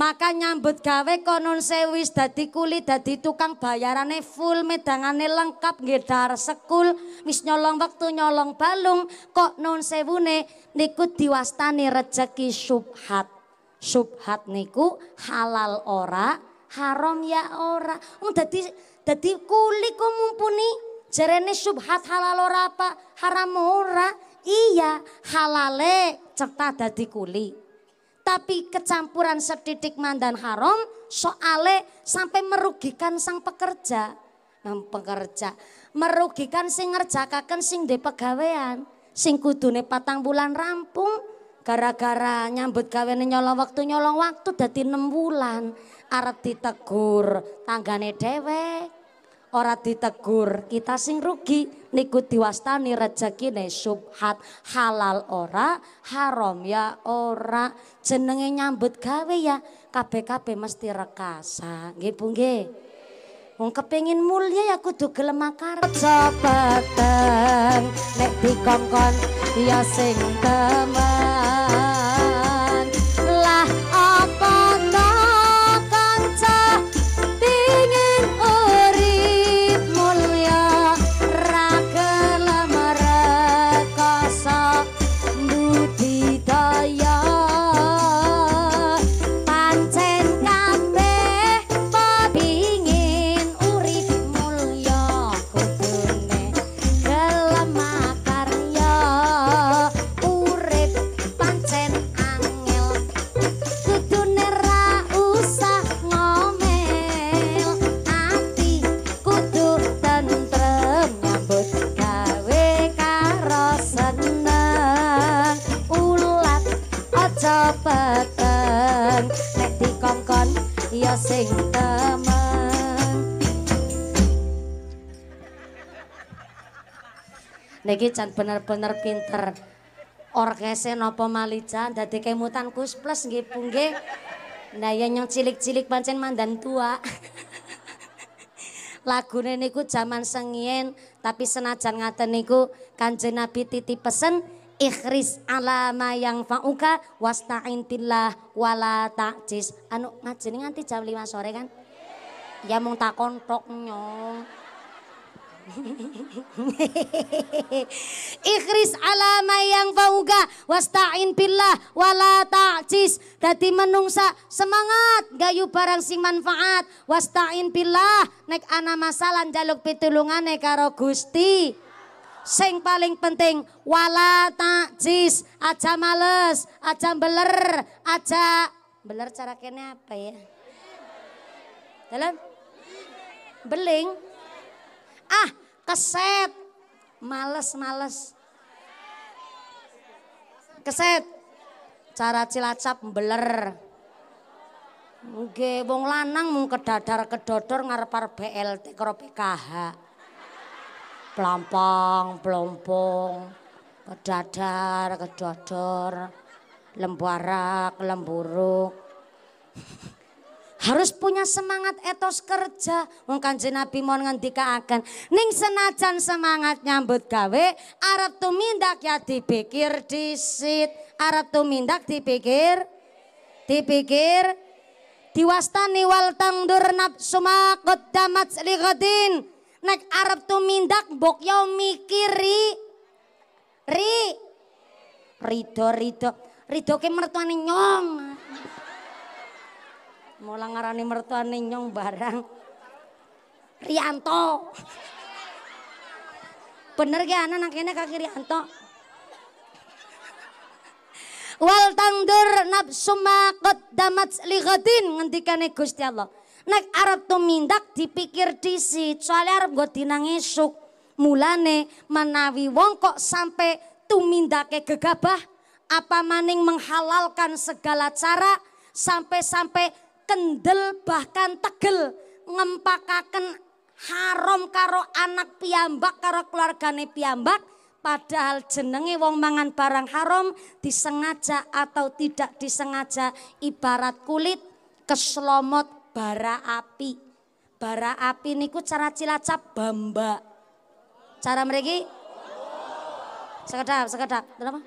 maka nyambut gawe konon sewis dadi kuli dadi tukang bayarane full medangane lengkap ngedar sekul wis nyolong waktu nyolong balung kok non sewune niku diwastani rezeki subhat subhat niku halal ora haram ya ora um, dadi dadi kuli ku mumpuni jerene subhat halal ora apa haram ora iya halale cerita dadi kuli tapi kecampuran setitik mandan haram soale sampai merugikan sang pekerja nah, pekerja merugikan sing ngerjakaken sing di pegawean sing kudune patang bulan rampung gara-gara nyambut gawene nyolong waktu nyolong waktu dadi 6 bulan arep ditegur tanggane dewek ora ditegur kita sing rugi niku diwastani ne subhat halal ora haram ya ora jenenge nyambut gawe ya kabeh mesti rekasa nggih Bu nggih Wong kepengin mulia ya kudu gelem makar sepeteng nek dikongkon ya sing teman Niki can bener-bener pinter. Orkese Nopo malijan dadi kemutan kus Plus nggih pungge nggih. Nah ya nyong cilik-cilik pancen mandan tua. Lagune niku zaman sengien tapi senajan ngaten niku Kanjeng Nabi titi pesen ikhris alama yang fauka wasta'in billah wala ta'jis. Anu ngajeni nganti jam 5 sore kan? Ya mung takon tok nyong. Ikhris alama yang fauga wasta'in billah wala ta'cis. Dadi menungsa semangat gayu barang sing manfaat wasta'in billah nek ana masalah jaluk pitulungane karo Gusti. Sing paling penting wala ta'cis, aja males, aja beler, aja beler cara kene apa ya? Dalam beling. Ah, Keset. Males-males. Keset. Cara cilacap beler. Oke, wong lanang mung kedadar-kedodor ngarep BLT karo PKH. Plompong, plompong, kedadar, kedodor, lembarak, lemburuk. harus punya semangat etos kerja. Wong Kanjeng Nabi mon ngendikaaken, ning senajan semangat nyambut gawe, arep tumindak ya dipikir disit, arep tumindak dipikir dipikir diwastani wal tangdur nafsu ma qaddamat lighadin. Nek arep tumindak mbok yo mikiri ri rido rido rido ke mertuane nyong Mula ngarani mertua nyong barang. Rianto. Bener ge anak nang kene kaki Rianto. Wal tangdur nafsuma qaddamat li ghadin ngendikane Gusti Allah. Nek Arab mindak dipikir disi soalnya Arab gue dinang esuk. Mulane menawi wong kok sampai tumindake gegabah, apa maning menghalalkan segala cara sampai-sampai kendel bahkan tegel ngempakaken haram karo anak piyambak karo keluargane piyambak padahal jenenge wong mangan barang haram disengaja atau tidak disengaja ibarat kulit keslomot bara api bara api niku cara cilacap bamba cara mereka sekedap sekedap apa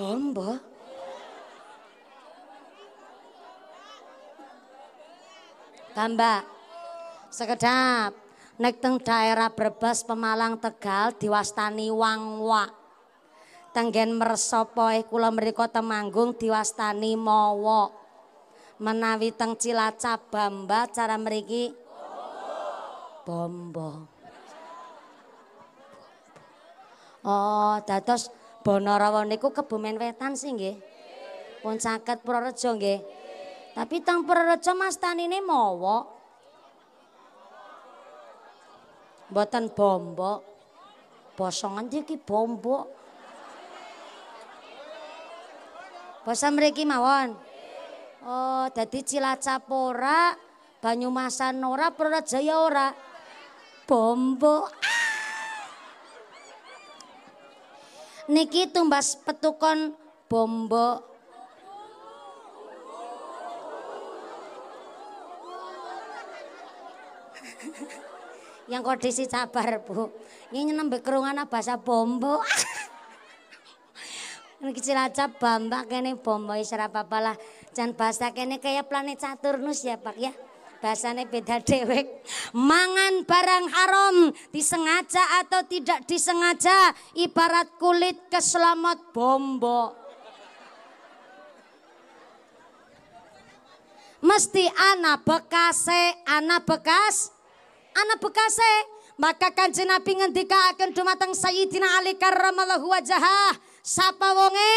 Bamba. Tambah. Sekedap. Nek teng daerah Brebes, Pemalang, Tegal diwastani wangwa. Tenggen mersopoe eh, kula mriku Temanggung diwastani Mowo Menawi teng Cilacap Bamba cara mriki bombo. Oh, dados Bono niku Kebumen Wetan sih nggih. Pun caket Purworejo nggih. Tapi tang perrejo mastanine mawa. Mboten bombok. Basa ngendi iki bombok? Basa mriki mawon. Oh, dadi cilacapora, ora, Banyumasan ora, Prerejo ya ora. Bombok. Niki tumbas petukon bombok yang kondisi sabar bu ini nembe kerungan bahasa bombo ini kecil aja bamba kene bombo isra ya, papalah Jangan bahasa kene kayak planet Saturnus ya pak ya bahasanya beda dewek mangan barang haram disengaja atau tidak disengaja ibarat kulit keselamat bombo mesti anak bekas eh, anak bekas anak bekase maka kanjeng Nabi ngendikaaken dumateng Sayyidina Ali karramallahu wajhah sapa wonge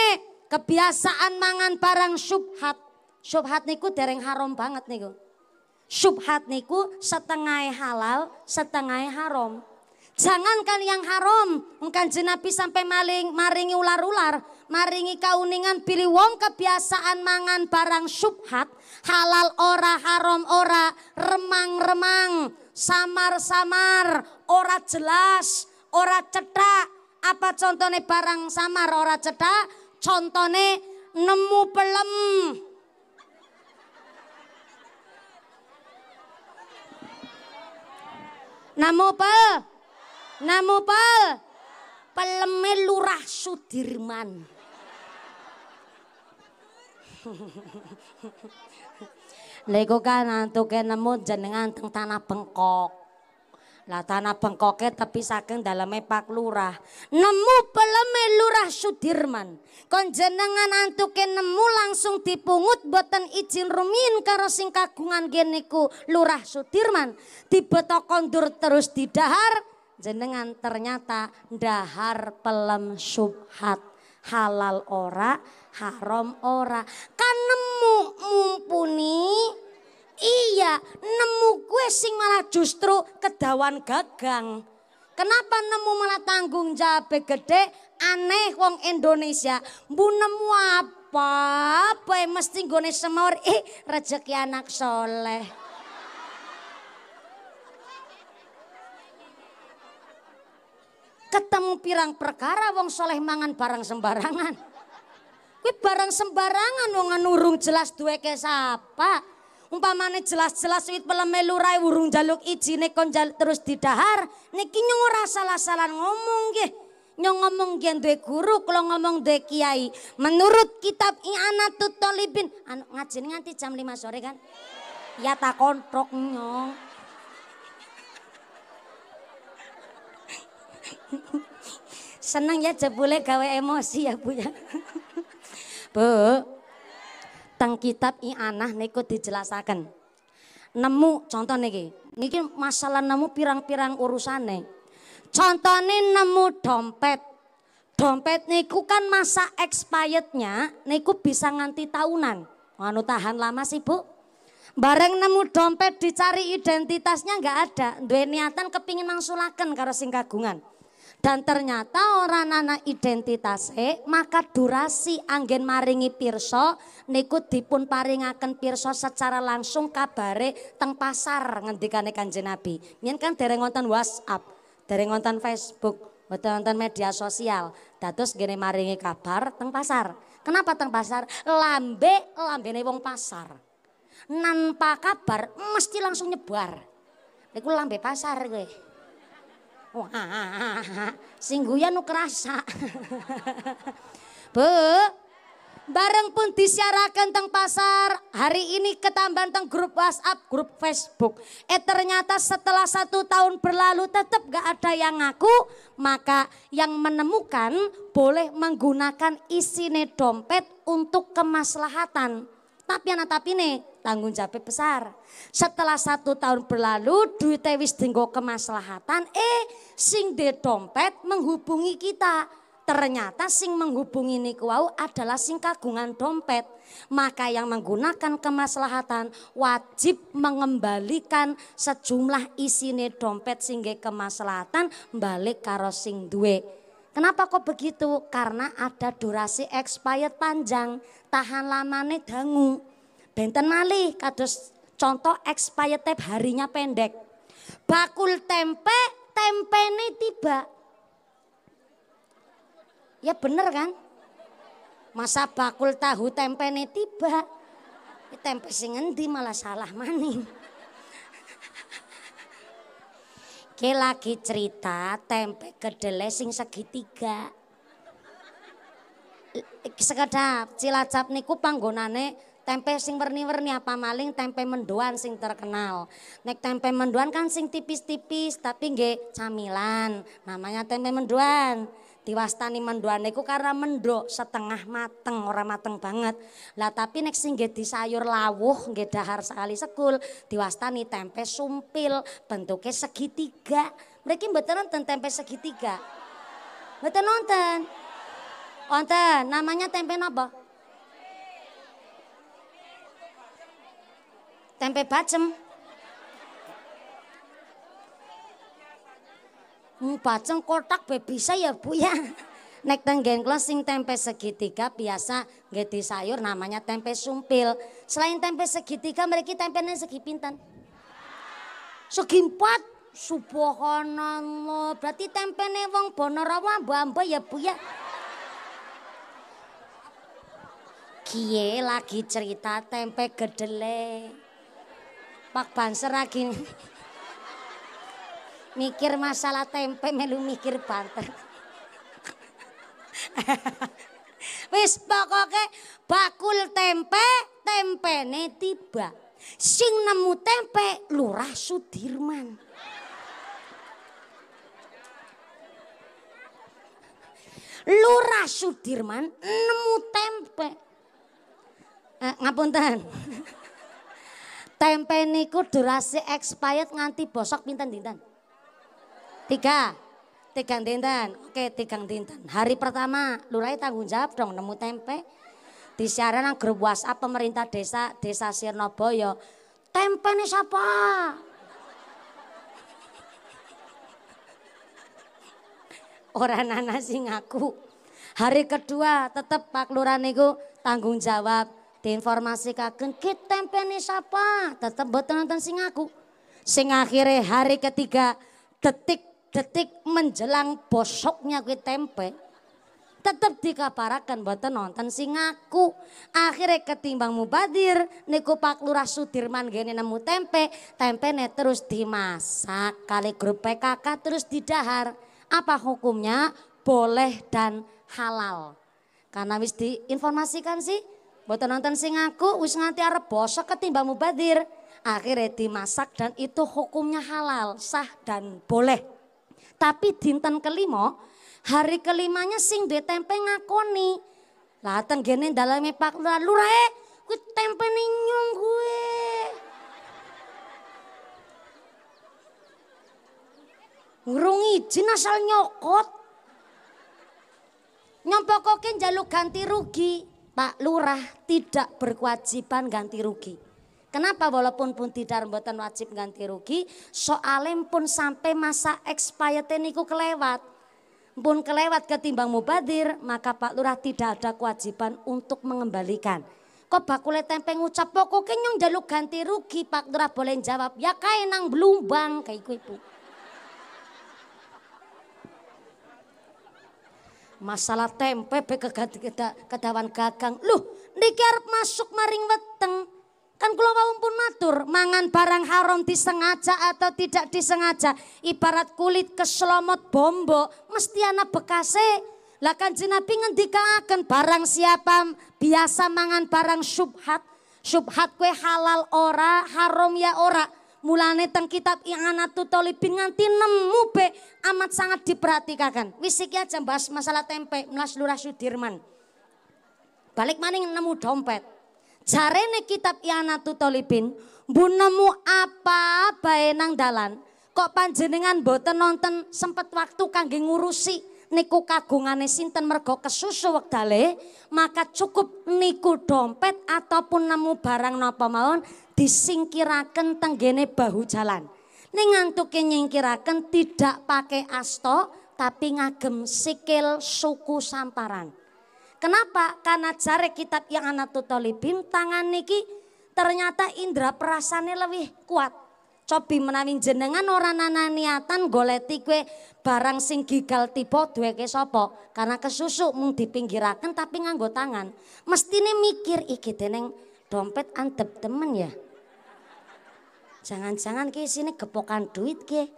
kebiasaan mangan barang syubhat syubhat niku dereng haram banget niku syubhat niku setengah halal setengah haram Jangankan yang haram, kanjeng Nabi sampai maling, maringi ular-ular, maringi kauningan pilih wong kebiasaan mangan barang syubhat, halal ora haram ora, remang-remang, samar-samar, ora jelas, ora cetak. Apa contohnya barang samar ora cetak. Contohnya nemu pelem. namu pel. namu pel. Peleme Lurah Sudirman. Lego kan ke nemu jenengan teng tanah bengkok. Lah tanah bengkoke tapi saking dalamnya Pak Lurah. Nemu peleme Lurah Sudirman. Kon jenengan ke nemu langsung dipungut buatan izin rumin karo sing kagungan geniku Lurah Sudirman. Dibetok kondur terus didahar jenengan ternyata dahar pelem subhat halal ora, haram ora. Kan nemu mumpuni. Iya, nemu gue sing malah justru kedawan gagang. Kenapa nemu malah tanggung jawab gede? Aneh wong Indonesia. Bu nemu apa? Apa mesti gue semor? Eh, rezeki anak soleh. ketemu pirang perkara wong soleh mangan barang sembarangan. Kuwi barang sembarangan wong nurung jelas ke sapa. Umpamane jelas-jelas wit peleme lurai wurung jaluk ijine kon terus didahar, niki nyong ora salah-salah ngomong nggih. Nyong ngomong gen duwe guru, kalau ngomong duwe kiai. Menurut kitab I'anatut Talibin, anu nganti jam 5 sore kan? Ya tak kontrok nyong. Senang ya jebule gawe emosi ya Bu ya. Bu, tang kitab i anah niku dijelasaken. Nemu contoh niki. Niki masalah nemu pirang-pirang urusane. nih nemu dompet. Dompet niku kan masa expirednya niku bisa nganti tahunan. Anu tahan lama sih Bu. Bareng nemu dompet dicari identitasnya nggak ada. Dua niatan kepingin mangsulakan karena sing kagungan. Dan ternyata orang anak identitas e, maka durasi anggen maringi pirso niku dipun paringaken pirso secara langsung kabare teng pasar ngendikane Kanjeng Nabi. Mien kan dereng wonten WhatsApp, dereng wonten Facebook, mboten wonten media sosial. Dados gene maringi kabar teng pasar. Kenapa teng pasar? Lambe lambene wong pasar. Nampa kabar mesti langsung nyebar. Niku lambe pasar gue. Wah, oh, sing guyon nu kerasa. Bu, bareng pun disiarakan tentang pasar hari ini ketambahan tentang grup WhatsApp, grup Facebook. Eh ternyata setelah satu tahun berlalu tetap gak ada yang ngaku, maka yang menemukan boleh menggunakan isine dompet untuk kemaslahatan. Tapi anak tapi nih, tanggung jawab besar. Setelah satu tahun berlalu, duitnya wis dinggo kemaslahatan, eh sing de dompet menghubungi kita. Ternyata sing menghubungi niku wau adalah sing kagungan dompet. Maka yang menggunakan kemaslahatan wajib mengembalikan sejumlah isine dompet singge kemaslahatan balik karo sing duwe. Kenapa kok begitu? Karena ada durasi expired panjang, tahan lamane dangu. Benten nali kados contoh expired tape harinya pendek. Bakul tempe, tempene tiba. Ya bener kan? Masa bakul tahu tempe tempene tiba. Ya tempe sing endi malah salah maning. Ki lagi cerita tempe kedelai sing segitiga. Sekedap cilacap niku panggonane Tempe sing werni-werni apa maling tempe mendoan sing terkenal. Nek tempe mendoan kan sing tipis-tipis tapi nge camilan. Namanya tempe mendoan. Diwastani mendoan itu karena mendok setengah mateng, ora mateng banget. Lah tapi nek sing nggih disayur lawuh nge dahar sekali sekul, diwastani tempe sumpil, bentuknya segitiga. mereka mboten nonton tempe segitiga. Mboten nonton. Wonten, namanya tempe nopo? tempe bacem. Hmm, bacem kotak be bisa ya Bu ya. Nek tenggen closing tempe segitiga biasa nggih sayur namanya tempe sumpil. Selain tempe segitiga mereka tempe nang segi pinten? Segi empat. Subhanallah. Berarti tempe tempene wong bonorawa mbak-mbak ya Bu ya. Kie lagi cerita tempe gedele. Pak Banser lagi mikir masalah tempe melu mikir banter. Wis pokoke bakul tempe, ne tiba. Sing nemu tempe Lurah Sudirman. Lurah Sudirman nemu tempe. Eh, ngapunten. Tempe niku durasi expired nganti bosok pinten dinten? Tiga. Tiga dinten. Oke, tiga dinten. Hari pertama, lurai ya tanggung jawab dong nemu tempe. Di siaran grup WhatsApp pemerintah desa Desa Sirnoboyo. Tempe nih siapa? Orang nana sing ngaku. Hari kedua tetep Pak Lurah niku tanggung jawab diinformasikan kita tempeni siapa tetap betul nonton sing aku sing akhirnya hari ketiga detik-detik menjelang bosoknya gue tempe tetap dikabarakan buat nonton sing aku akhirnya ketimbang mubadir niku Pak Lurah Sudirman gini nemu tempe tempe tempene terus dimasak kali grup PKK terus didahar apa hukumnya boleh dan halal karena wis diinformasikan sih Mboten nonton sing aku wis nganti arep bosok ketimbang mubadir. Akhirnya dimasak dan itu hukumnya halal, sah dan boleh. Tapi dinten kelima, hari kelimanya sing duwe tempe ngakoni. Lah tenggene daleme Pak Lurah, "Lurah, eh, kuwi tempe nyung gue." Ngurung izin asal nyokot. Nyompokoke njaluk ganti rugi. Pak Lurah tidak berkewajiban ganti rugi. Kenapa walaupun pun tidak mboten wajib ganti rugi, soalnya pun sampai masa expired niku kelewat. Pun kelewat ketimbang mubadir, maka Pak Lurah tidak ada kewajiban untuk mengembalikan. Kok bakule tempe ngucap pokoknya nyong jaluk ganti rugi, Pak Lurah boleh jawab, ya kaya nang belumbang kayak ibu. Masalah tempe pe kedawan gagang. lu niki arep masuk maring weteng. Kan kula wau pun matur, mangan barang haram disengaja atau tidak disengaja, ibarat kulit keslomot bombo, mesti ana bekase. Lah kan Nabi ngendikaaken barang siapa biasa mangan barang subhat subhat kue halal ora, haram ya ora. Mulane teng kitab I'anatu tolibin nganti nemu be amat sangat diperhatikan. Wisik aja bahas masalah tempe Melas Lurah Sudirman. Balik maning nemu dompet. Jarene kitab I'anatu tolibin bu nemu apa bae nang dalan. Kok panjenengan boten nonton sempet waktu kangge ngurusi niku kagungane sinten mergo kesusu wektale maka cukup niku dompet ataupun nemu barang napa mawon disingkirakan tenggene bahu jalan. Ning ngantuke nyingkiraken tidak pakai asto tapi ngagem sikil suku samparan. Kenapa? Karena jare kitab yang anak anatutolibim tangan niki ternyata indera perasaannya lebih kuat. Cobi menawin jenengan orang nana niatan goleti kue barang sing gigal tiba ke sopo. Karena kesusu mung dipinggirakan tapi nganggo tangan. Mestine mikir iki deneng dompet antep temen ya. Jangan-jangan ke sini gepokan duit ke,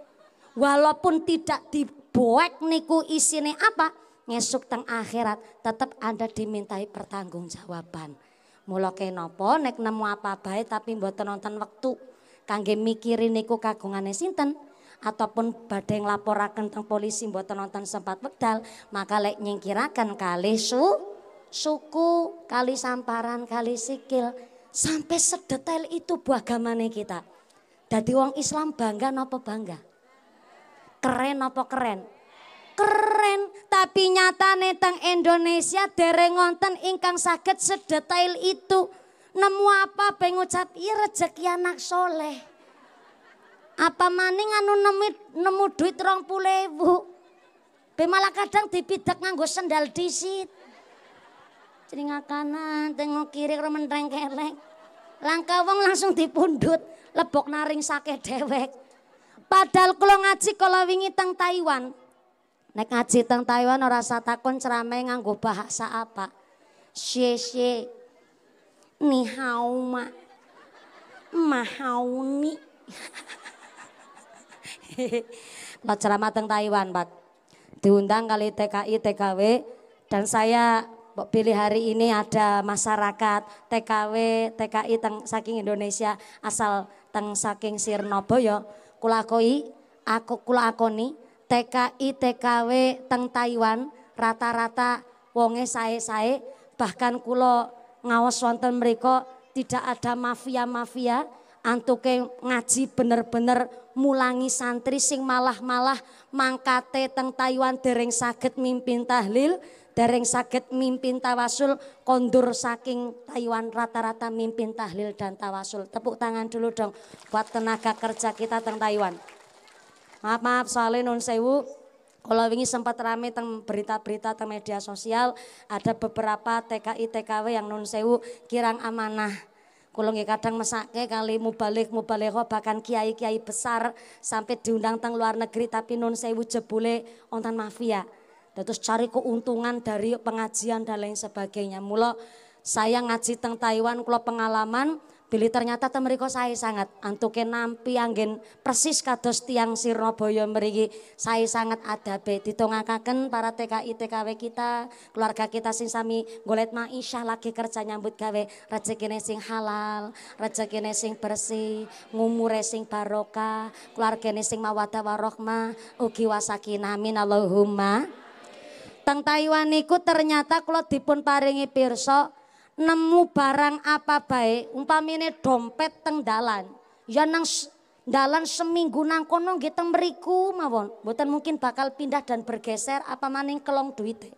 Walaupun tidak diboek niku isine apa? Ngesuk teng akhirat tetap Anda dimintai pertanggungjawaban. Mula kenapa nek nemu apa bae tapi mboten nonton waktu kangge mikirin niku kagungane sinten ataupun badai nglaporaken teng polisi mboten nonton sempat wekdal maka lek nyingkiraken kalih su suku, kali samparan, kali sikil. Sampai sedetail itu buah gamane kita. Jadi wong Islam bangga nopo bangga? Keren nopo keren? Keren, tapi nyata netang Indonesia dereng ngonten ingkang sakit sedetail itu. Nemu apa pengucap iya rezeki anak soleh. Apa maning anu nemu, nemu duit rong pulewu. Be malah kadang dipidak nganggo sendal disit. Celingak kanan, tengok kiri remendeng kelek. Langkah wong langsung dipundut, lebok naring sake dewek. Padahal kalau ngaji kalau wingi teng Taiwan. Nek ngaji teng Taiwan ora satakon ceramah nganggo bahasa apa. Xie xie. Ni hao ma. Ma hao ni. ceramah teng Taiwan, Pak. Diundang kali TKI, TKW dan saya Mbok pilih hari ini ada masyarakat TKW, TKI teng, saking Indonesia asal teng saking Sirnobo yo. Ya. Kulakoi, aku kulakoni TKI TKW teng Taiwan rata-rata wonge sae-sae bahkan kulo ngawas wonten mereka tidak ada mafia-mafia antuke ngaji bener-bener mulangi santri sing malah-malah mangkate teng Taiwan dereng sakit mimpin tahlil Dereng sakit mimpin tawasul kondur saking Taiwan rata-rata mimpin tahlil dan tawasul. Tepuk tangan dulu dong buat tenaga kerja kita teng Taiwan. Maaf maaf soalnya non sewu kalau ini sempat rame tentang berita-berita tentang media sosial, ada beberapa TKI TKW yang non sewu kirang amanah. Kalau kadang mesake kali mubalik mubalikho bahkan kiai-kiai besar sampai diundang teng luar negeri tapi non sewu jebule ontan mafia dan terus cari keuntungan dari pengajian dan lain sebagainya. Mula saya ngaji teng Taiwan kalau pengalaman pilih ternyata temeriko saya sangat antuke nampi angin persis kados tiang Sirnoboyo merigi saya sangat ada adabe ditongakaken para TKI TKW kita keluarga kita sing sami golet maisha lagi kerja nyambut gawe rezeki sing halal rezeki sing bersih ngumure sing barokah keluarga sing mawadah warohma ugi wasakinah amin Allahumma Teng Taiwan niku ternyata kalau dipun paringi pirsa nemu barang apa baik umpamine dompet teng dalan. Ya nang dalan seminggu nang kono nggih teng mriku mawon. Mboten mungkin bakal pindah dan bergeser apa maning kelong duwite.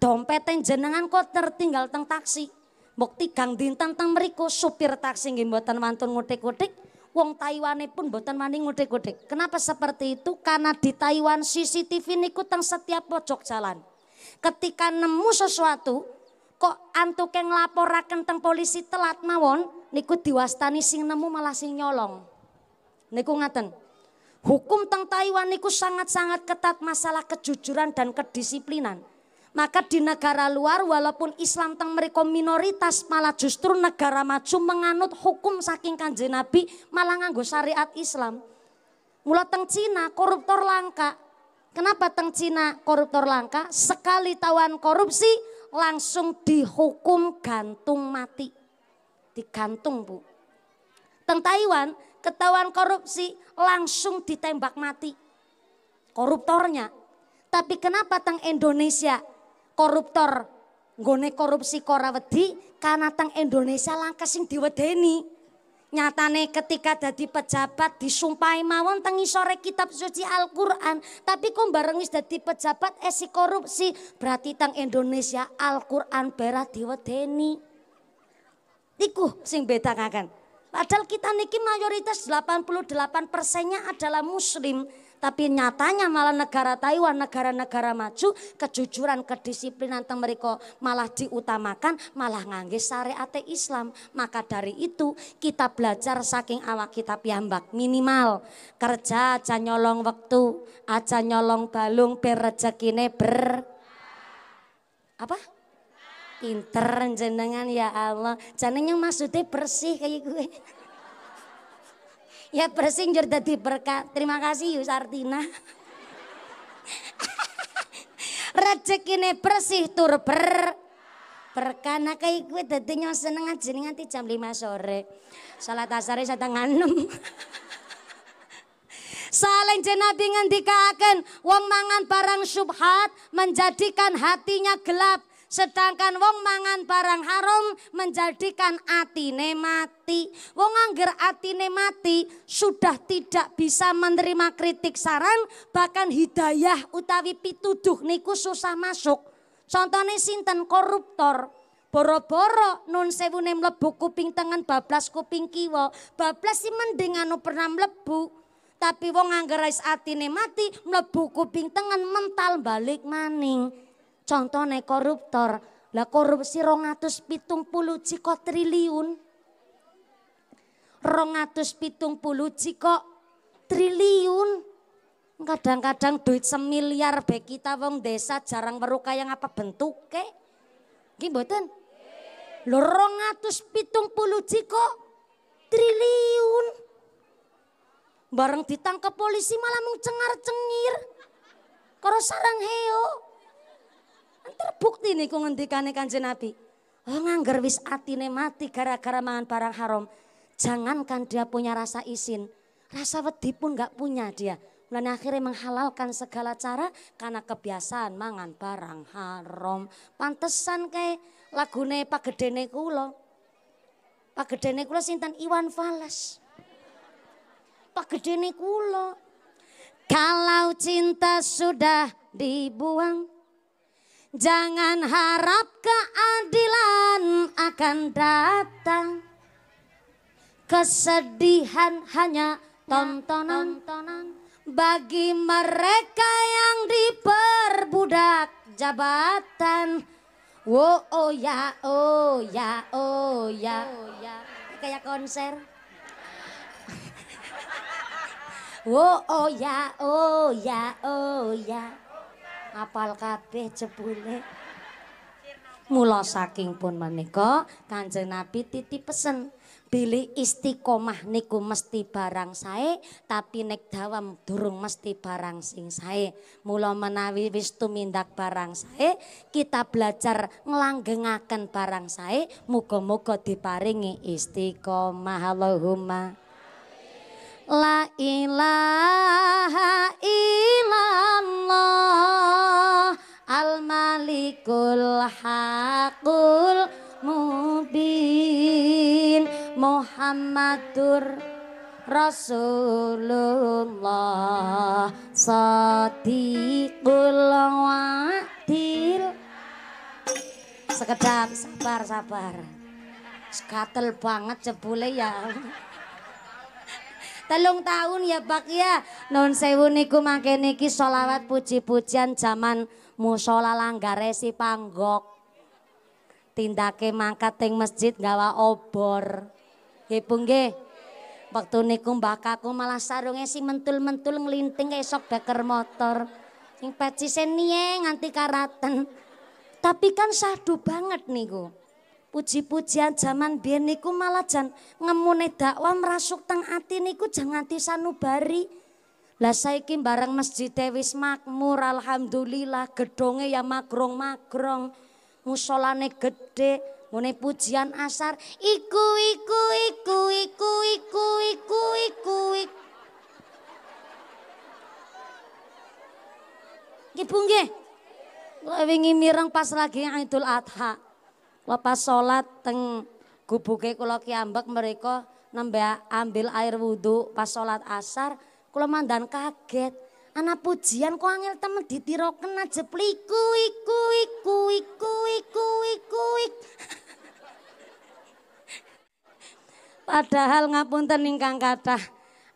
Dompet jenengan kok tertinggal teng taksi. bukti tigang dinten teng mriku supir taksi nggih mboten mantun ngutik-ngutik wong Taiwan pun boten wani ngudek-ngudek. Kenapa seperti itu? Karena di Taiwan CCTV ini kutang setiap pojok jalan. Ketika nemu sesuatu, kok antuk yang laporakan tentang polisi telat mawon, niku diwastani sing nemu malah sing nyolong. Niku ngaten. Hukum tentang Taiwan niku sangat-sangat ketat masalah kejujuran dan kedisiplinan. Maka di negara luar walaupun Islam teng mereka minoritas malah justru negara maju menganut hukum saking kanji Nabi malah nganggo syariat Islam. Mula teng Cina koruptor langka. Kenapa teng Cina koruptor langka? Sekali tawan korupsi langsung dihukum gantung mati. Digantung bu. Teng Taiwan ketahuan korupsi langsung ditembak mati koruptornya. Tapi kenapa teng Indonesia koruptor gone korupsi kora wedi kanatang Indonesia langka sing diwedeni nyatane ketika dadi pejabat disumpahi mawon tengi sore kitab suci Al-Qur'an tapi kok bareng dadi pejabat esi eh, korupsi berarti tang Indonesia Al-Qur'an berah diwedeni iku sing ngakan, padahal kita niki mayoritas 88 persennya adalah muslim tapi nyatanya malah negara Taiwan, negara-negara maju, kejujuran, kedisiplinan mereka malah diutamakan, malah ngangge syariat Islam. Maka dari itu kita belajar saking awak kita piambak minimal kerja aja nyolong waktu, aja nyolong balung beraja rezekine ber apa? Pinter jenengan ya Allah. Jenengan maksudnya bersih kayak gue. Ya bersih jur dadi berkat. Terima kasih Yus Artina. Rezekine bersih tur ber berkana kayak gue dadi nyo seneng aja nih nanti jam 5 sore. Salat saya tengah 6. Saling jenabi ngendikaken wong mangan barang subhat menjadikan hatinya gelap Sedangkan wong mangan barang haram menjadikan atine mati. Wong angger atine mati sudah tidak bisa menerima kritik saran bahkan hidayah utawi pituduh niku susah masuk. Contohnya sinten koruptor. Boro-boro nun sewune mlebu kuping tengen bablas kuping kiwa. Bablas si mending anu pernah mlebu. Tapi wong angger atine mati mlebu kuping tengen mental balik maning. Contohnya koruptor, lah korupsi rongatus pitung puluh ciko triliun. Rongatus pitung puluh ciko triliun. Kadang-kadang duit semiliar be kita wong desa jarang meru yang apa bentuk ke? Gimboten? Lo rongatus pitung puluh ciko triliun. Bareng ditangkap polisi malah mengcengar cengir Karo sarang heo terbukti nih ku ngendikane Kanjeng Nabi. Oh nganggar wis nih mati gara-gara mangan barang haram. Jangankan dia punya rasa izin, rasa wedi pun nggak punya dia. Dan akhirnya menghalalkan segala cara karena kebiasaan mangan barang haram. Pantesan kayak lagune Pak Gede Nekulo. kulo. Gede kulo sinten Iwan Fales. Gede kulo. Kalau cinta sudah dibuang Jangan harap keadilan akan datang. Kesedihan hanya tontonan bagi mereka yang diperbudak jabatan. Wo oh ya oh ya oh ya. Oh, ya. Kayak konser. Wo oh ya oh ya oh ya. apal kabeh jebule mula saking pun menika kanjeng nabi titip pesen bilih istiqomah niku mesti barang sae tapi nek dawam durung mesti barang sing sae mula menawi wis tumindak barang sae kita belajar ngelanggengaken barang sae muga-muga diparingi istiqomah Allahumma La ilaha illallah Al-Malikul Haqqul Mubin Muhammadur Rasulullah Sadiqul Wadil Sekedar sabar-sabar Sekatel banget jebule ya telung tahun ya pak ya non sewu niku mangke niki solawat puji-pujian jaman musola langgare si panggok tindake mangkat teng masjid gawa obor nggih nggih Waktu niku mbah kaku malah sarungnya si mentul-mentul nglinting esok beker motor. Sing pecise niye nganti karatan. Tapi kan sadu banget niku puji-pujian zaman biyen niku malah jan ngemune dakwah merasuk teng ati niku sanubari. Lah saiki bareng masjid wis makmur alhamdulillah gedonge ya makrong makrong Musolane gede, mune pujian asar iku iku iku iku iku iku iku iku. Ibu nggih. Wingi mireng pas lagi Idul Adha lepas sholat teng gubuke kula kiambak mereka nembe ambil air wudhu pas sholat asar kula mandan kaget anak pujian kok angel temen ditirokan aja pliku iku iku iku iku iku padahal ngapun ingkang kata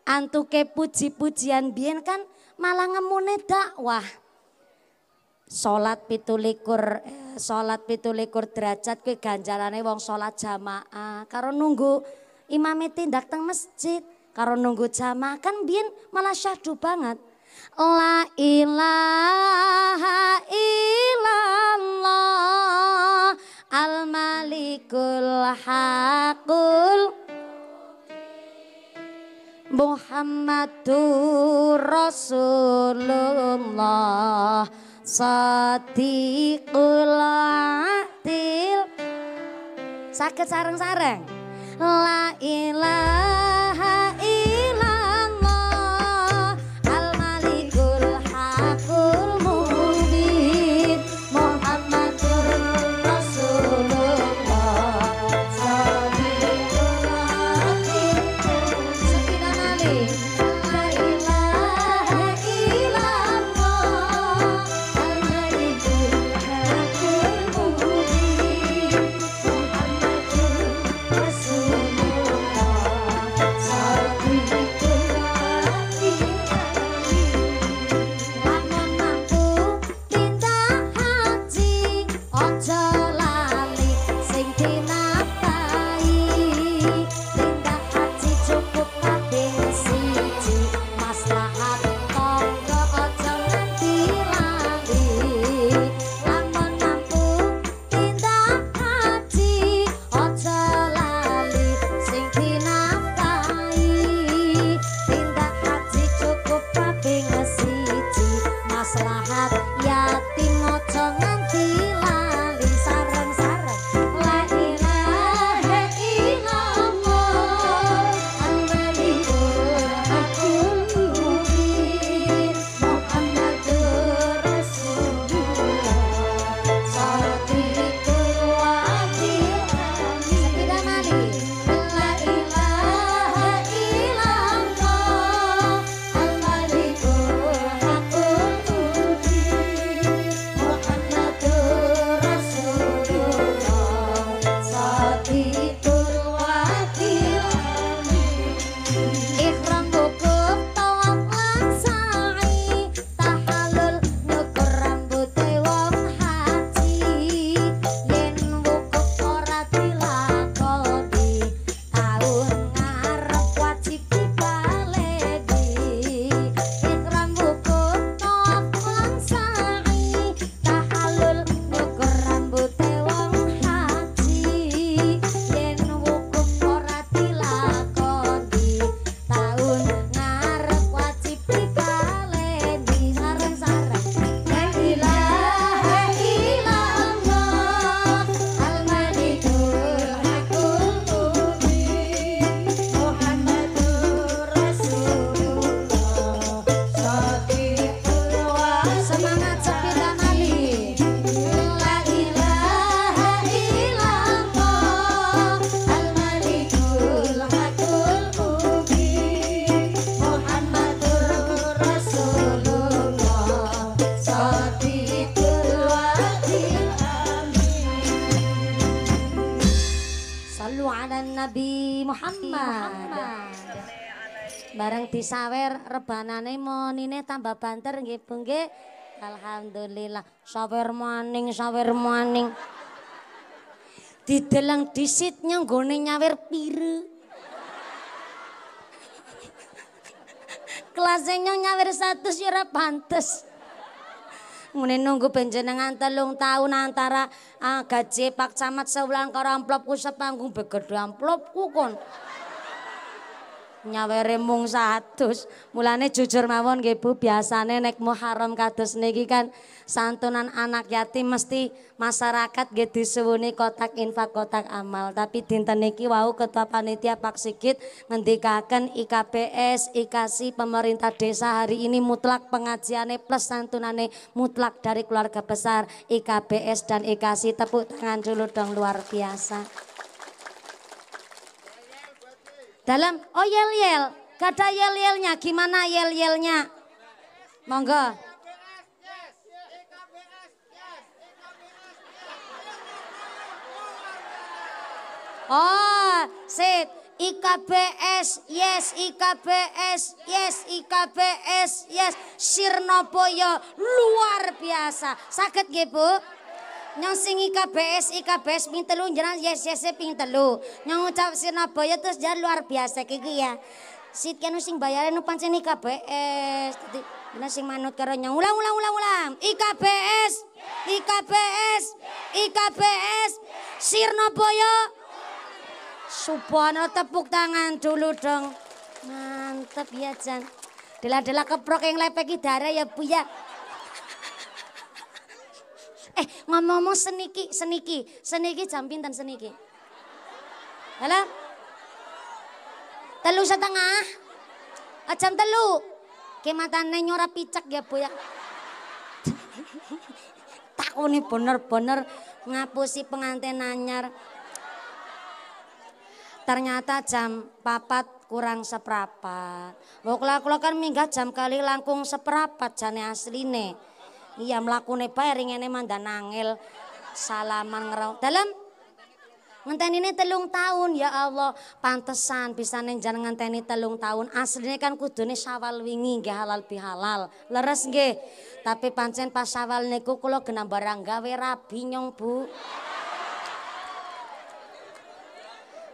antuke puji-pujian bian kan malah ngemune dakwah Salat pitulikur eh, salat pitulikur derajat kuwi ganjarane wong salat jamaah karo nunggu imame tindak teng masjid karo nunggu jamaah kan biyen malah syahdu banget. La ilaha illallah al malikul Muhammadur Rasulullah Sotikul atil Sakit sarang-sarang La ilaha disawer rebanane monine tambah banter nggih Bu nggih. Alhamdulillah sawer maning sawer maning. Dideleng disit nyenggone nyawer pire. Kelasnya nyawer satu ora pantes. Mune nunggu penjenengan telung tahun antara ah, gaji Pak Camat sebulan karo amplopku sepanggung begedhe amplopku kon nyawere mung 100. Mulane jujur mawon nggih Bu, biasane nek Muharram kados niki kan santunan anak yatim mesti masyarakat nggih disuwuni kotak infak kotak amal. Tapi dinten niki wau Ketua Panitia Pak Sigit ngendikaken IKPS, IKASI pemerintah desa hari ini mutlak pengajiane plus santunane mutlak dari keluarga besar IKPS dan IKASI. Tepuk tangan dulu dong luar biasa. Dalam, oh yel-yel. kata yel-yelnya, gimana yel-yelnya? Monggo. Oh, sip. IKBS, yes, IKBS, yes, IKBS, yes. sirnopoyo luar biasa. Sakit gak Bu? Nyong sing IKBS, IKBS ping telu, jenang yes yes ping telu. Nyong ucap Sinabaya terus jangan luar biasa kiki ya. Sit kanu sing bayaran nu pancen IKBS. nasi sing manut karo nyong. Ulang ulang ulang ulang. IKBS. IKBS. IKBS. Sirnabaya. Subhanallah tepuk tangan dulu dong. Mantap ya Jan. Dela-dela keprok yang lepek darah ya Bu ya. Eh ngomong-ngomong seniki, seniki, seniki jam pinten seniki. Halo? Telu setengah. Oh, jam telu. Kematane nyora picak ya bu ya. Takuni bener-bener ngapusi pengantin anyar. Ternyata jam papat kurang seperapat. Wong kula kan minggah jam kali langkung seperapat jane asline. Iya melakukan bae ringene mandan nangil Salaman ngerau. Dalam ngenteni ini telung tahun ya Allah pantesan bisa nenjan ngenteni telung tahun aslinya kan kudu kudune syawal wingi nggih halal bihalal leres nggih tapi pancen pas syawal niku kula genah barang gawe rabi nyong Bu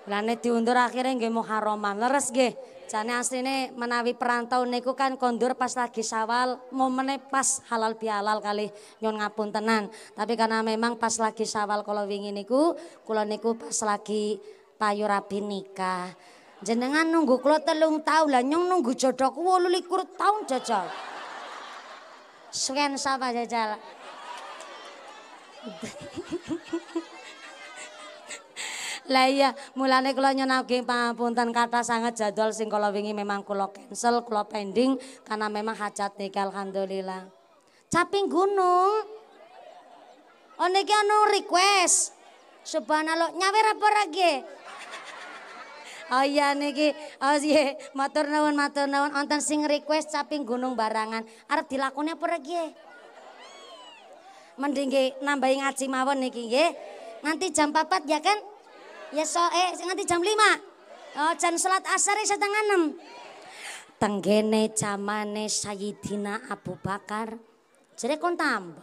Lane diundur akhirnya nggih Muharramah leres nggih Jane asline menawi perantau niku kan kondur pas lagi Syawal, momene pas halal bihalal kali nyon tenan Tapi karena memang pas lagi Syawal kalau wingi niku, kula niku pas lagi payu rabi nikah. Jenengan nunggu kula telung tahun lah nyong nunggu jodohku 28 tahun jajal. Suwen sapa jajal. Lah iya, mulane kula nyunake pangapunten kata sangat jadwal sing kula wingi memang kula cancel, kula pending karena memang hajat nikah alhamdulillah. Caping gunung. Oh niki ana request. Subhanallah, nyawer apa lagi? Oh iya niki, oh iya, matur nuwun matur nuwun wonten sing request caping gunung barangan. Arep dilakoni apa nggih? Mending nggih ngaji mawon niki nggih. Nanti jam 4 ya kan? Ya so, eh nanti jam 5. Oh, jam salat asar ya, setengah 6. Tenggene zamane Sayyidina Abu Bakar. Jadi kon tambah.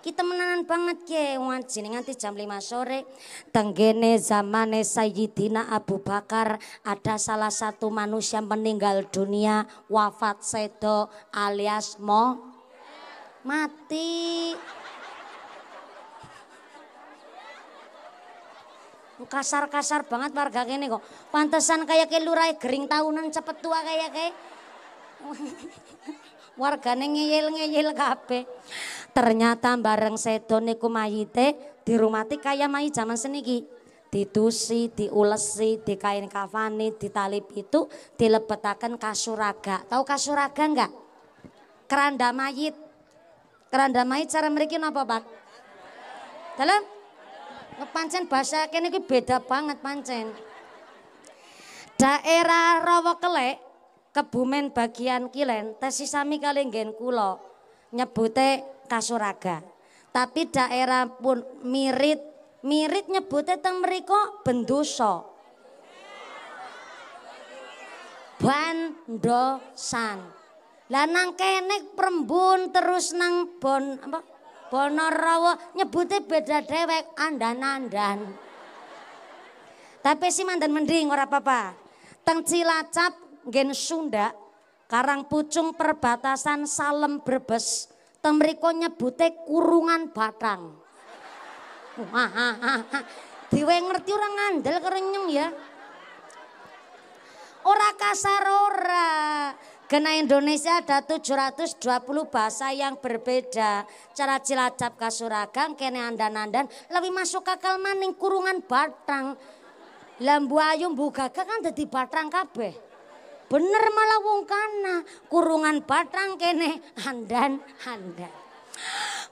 Kita menanan banget ke wajin nanti jam 5 sore. Tenggene zamane Sayyidina Abu Bakar ada salah satu manusia meninggal dunia wafat sedo alias mo mati. kasar-kasar banget warga kene kok. Pantesan kayak ke lurai gering tahunan cepet tua kayak ke. Wargane ngeyel-ngeyel kabeh. Ternyata bareng sedo niku mayite dirumati kayak mayi zaman seniki. Ditusi, diulesi, dikain kafani, ditali itu, dilebetakan kasuraga. Tahu kasuraga enggak? Keranda mayit. Keranda mayit cara mriki apa Pak? Dalam? Pancen bahasa kene kuwi beda banget pancen. Daerah Kelek, Kebumen bagian kilen, tesi sami kali nggen kula nyebute Kasuraga. Tapi daerah pun mirip mirip nyebute teng mriko Bendoso. Bandosan. Lah nang kene Prembun terus nang Bon apa Bonorowo nyebutnya beda dewek andan-andan. Tapi sih mandan mending ora apa-apa. Teng Cilacap gen Sunda, Karang Pucung perbatasan Salem Brebes. Teng mriko nyebute kurungan batang. Diwe ngerti orang ngandel kerenyeng ya. Ora kasar ora. Kena Indonesia ada 720 bahasa yang berbeda. Cara cilacap kasuragang, kene andan-andan, lebih masuk akal maning kurungan batang. Lambu ayum buka kan jadi batang kabeh. Bener malah wong kana, kurungan batang kene andan-andan.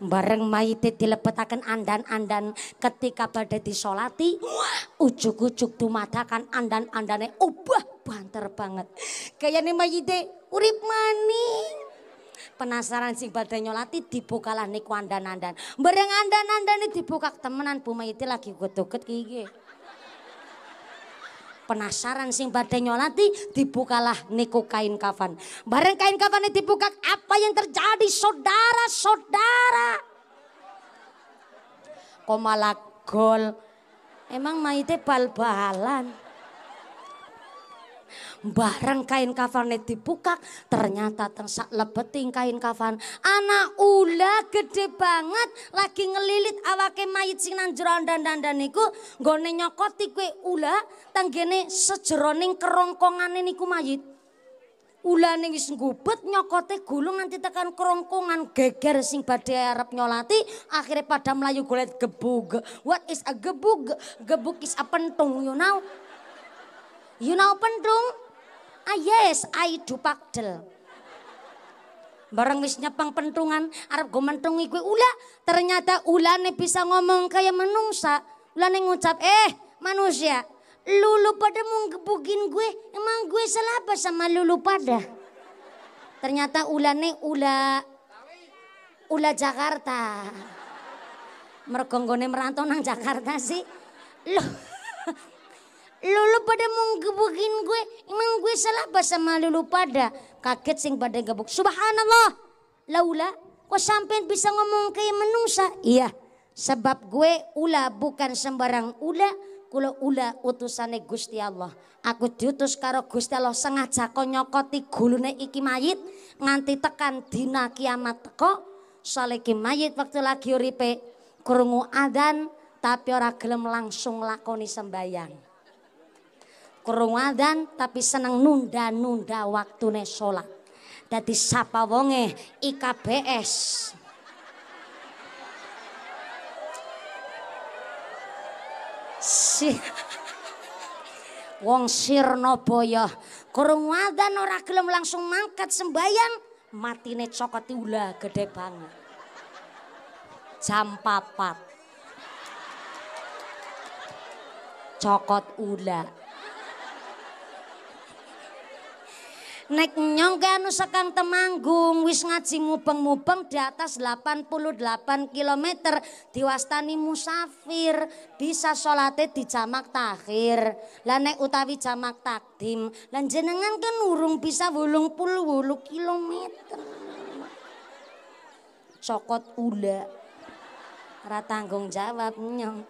Bareng mayite dilepetakan andan-andan ketika badai disolati, ujuk-ujuk tuh dumadakan andan-andane ubah banter banget. kayak Kayaknya ide, urip mani. Penasaran sing badai nyolati dibukalah niku andan-andan. Bareng andan-andane dibuka temenan Bu Mayite lagi godoget gigi. Penasaran sing badai nyolati dibukalah niku kain kafan. Bareng kain kafan kafannya dibuka apa yang terjadi saudara-saudara. Kok malah gol. Emang Mayite bal-balan bareng kain kafane dibukak ternyata tersak lebeting kain kafan anak ula gede banget lagi ngelilit awake mayit sing nang jero dandan niku nggone nyokoti kue ula tanggene sejeroning kerongkongane niku mayit ulane wis ngubet nyokote gulung nanti tekan kerongkongan geger sing badai arab nyolati akhirnya pada melayu golet gebug what is a gebug gebug is a pentung you know you know pendung? ah yes, I do pakdel. Barang wis nyepang pentungan, arep gue mentungi gue ula, ternyata ulane bisa ngomong kayak menungsa. Ulane ngucap, "Eh, manusia, lulu pada mau gebukin gue, emang gue salah apa sama lulu pada?" Ternyata ulane ula ula Jakarta. Mergonggone merantau nang Jakarta sih. Loh lulu pada mau gue, emang gue salah apa sama lulu pada? Kaget sing pada gebuk. Subhanallah, laula kok sampai bisa ngomong kayak menungsa? Iya, sebab gue ula bukan sembarang ula, kula ula utusan Gusti Allah. Aku diutus karo Gusti Allah sengaja kok nyokoti gulune iki mayit nganti tekan dina kiamat teko saliki mayit waktu lagi uripe krungu adan tapi ora gelem langsung lakoni sembayang. Kurung dan tapi seneng nunda-nunda waktu sholat. Dadi sapa wonge IKBS. Si Wong Sirno Boyo. kurung wadan ora gelem langsung mangkat sembayang matine cokot ula gede banget. Jam papat. Cokot ula. Nek nyongga nusakang temanggung wis ngaji mubeng-mubeng di atas 88 km diwastani musafir bisa sholatnya di jamak takhir lah nek utawi jamak takdim lan jenengan kan urung bisa wulung puluh wulu kilometer sokot ula ratanggung jawab nyong.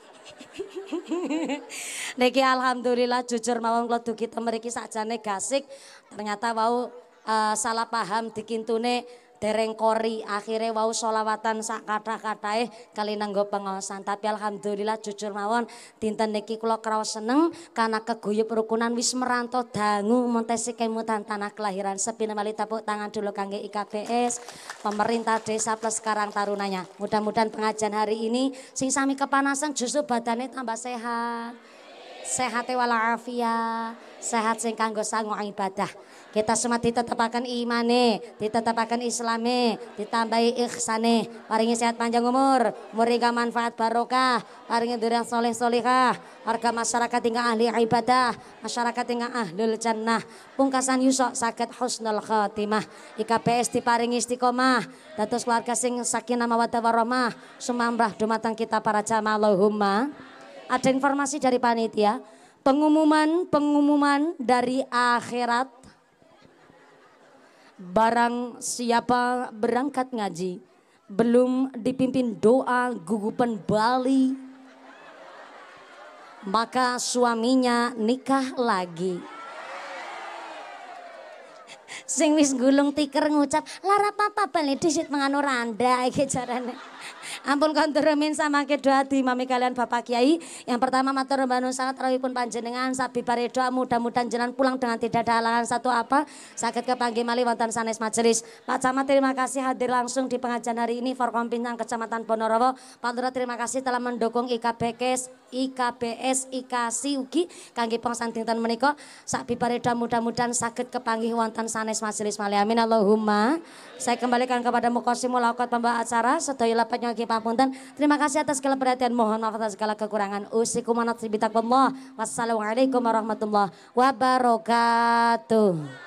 Niki alhamdulillah jujur mawon kula dugi temeriki sakjane gasik ternyata wau uh, salah paham dikintune dereng kori akhire wau solawatan sak kata katae kali nanggo pengawasan tapi alhamdulillah jujur mawon tinta niki kulo kraos seneng karena keguyup rukunan wis meranto dangu montesi kemutan tanah kelahiran sepi nemali tepuk tangan dulu kangge IKPS pemerintah desa plus Karang Tarunanya mudah-mudahan pengajian hari ini sing sami kepanasan justru badannya tambah sehat sehat walafiat sehat sing kanggo sangu ibadah kita semua ditetapkan imane, ditetapkan islame, ditambahi ikhsane. Paringi sehat panjang umur, muriga manfaat barokah, paringi durian soleh solehah, warga masyarakat tinggal ahli ibadah, masyarakat tinggal ahlul jannah. Pungkasan yusok sakit husnul khatimah, IKPS diparingi istiqomah, datus keluarga sing sakinah mawadah warahmah, sumamrah dumatang kita para jamaah Allahumma. Ada informasi dari panitia, pengumuman-pengumuman dari akhirat barang siapa berangkat ngaji, belum dipimpin doa gugupan Bali, maka suaminya nikah lagi. Sing wis gulung tiker ngucap, lara papa balik disit menganu randa, gitu Ampun kontur sama kedua di mami kalian Bapak Kiai. Yang pertama matur nuwun sangat pun panjenengan sabi doa mudah-mudahan jenengan pulang dengan tidak ada halangan satu apa. Sakit ke panggil mali watan sanes majelis. Pak Camat terima kasih hadir langsung di pengajian hari ini forkompinang Kecamatan Ponorowo. Pak Lurah terima kasih telah mendukung IKBKES IKBS IKASI ugi kangge pengsan dinten menika sak bipareda mudah-mudahan saged kepanggih wonten sanes majelis malih amin Allahumma saya kembalikan kepada mukosim mulakat pembawa acara sedaya lapat nyuwun pamunten terima kasih atas segala perhatian mohon maaf atas segala kekurangan usikum anat wassalamualaikum warahmatullahi wabarakatuh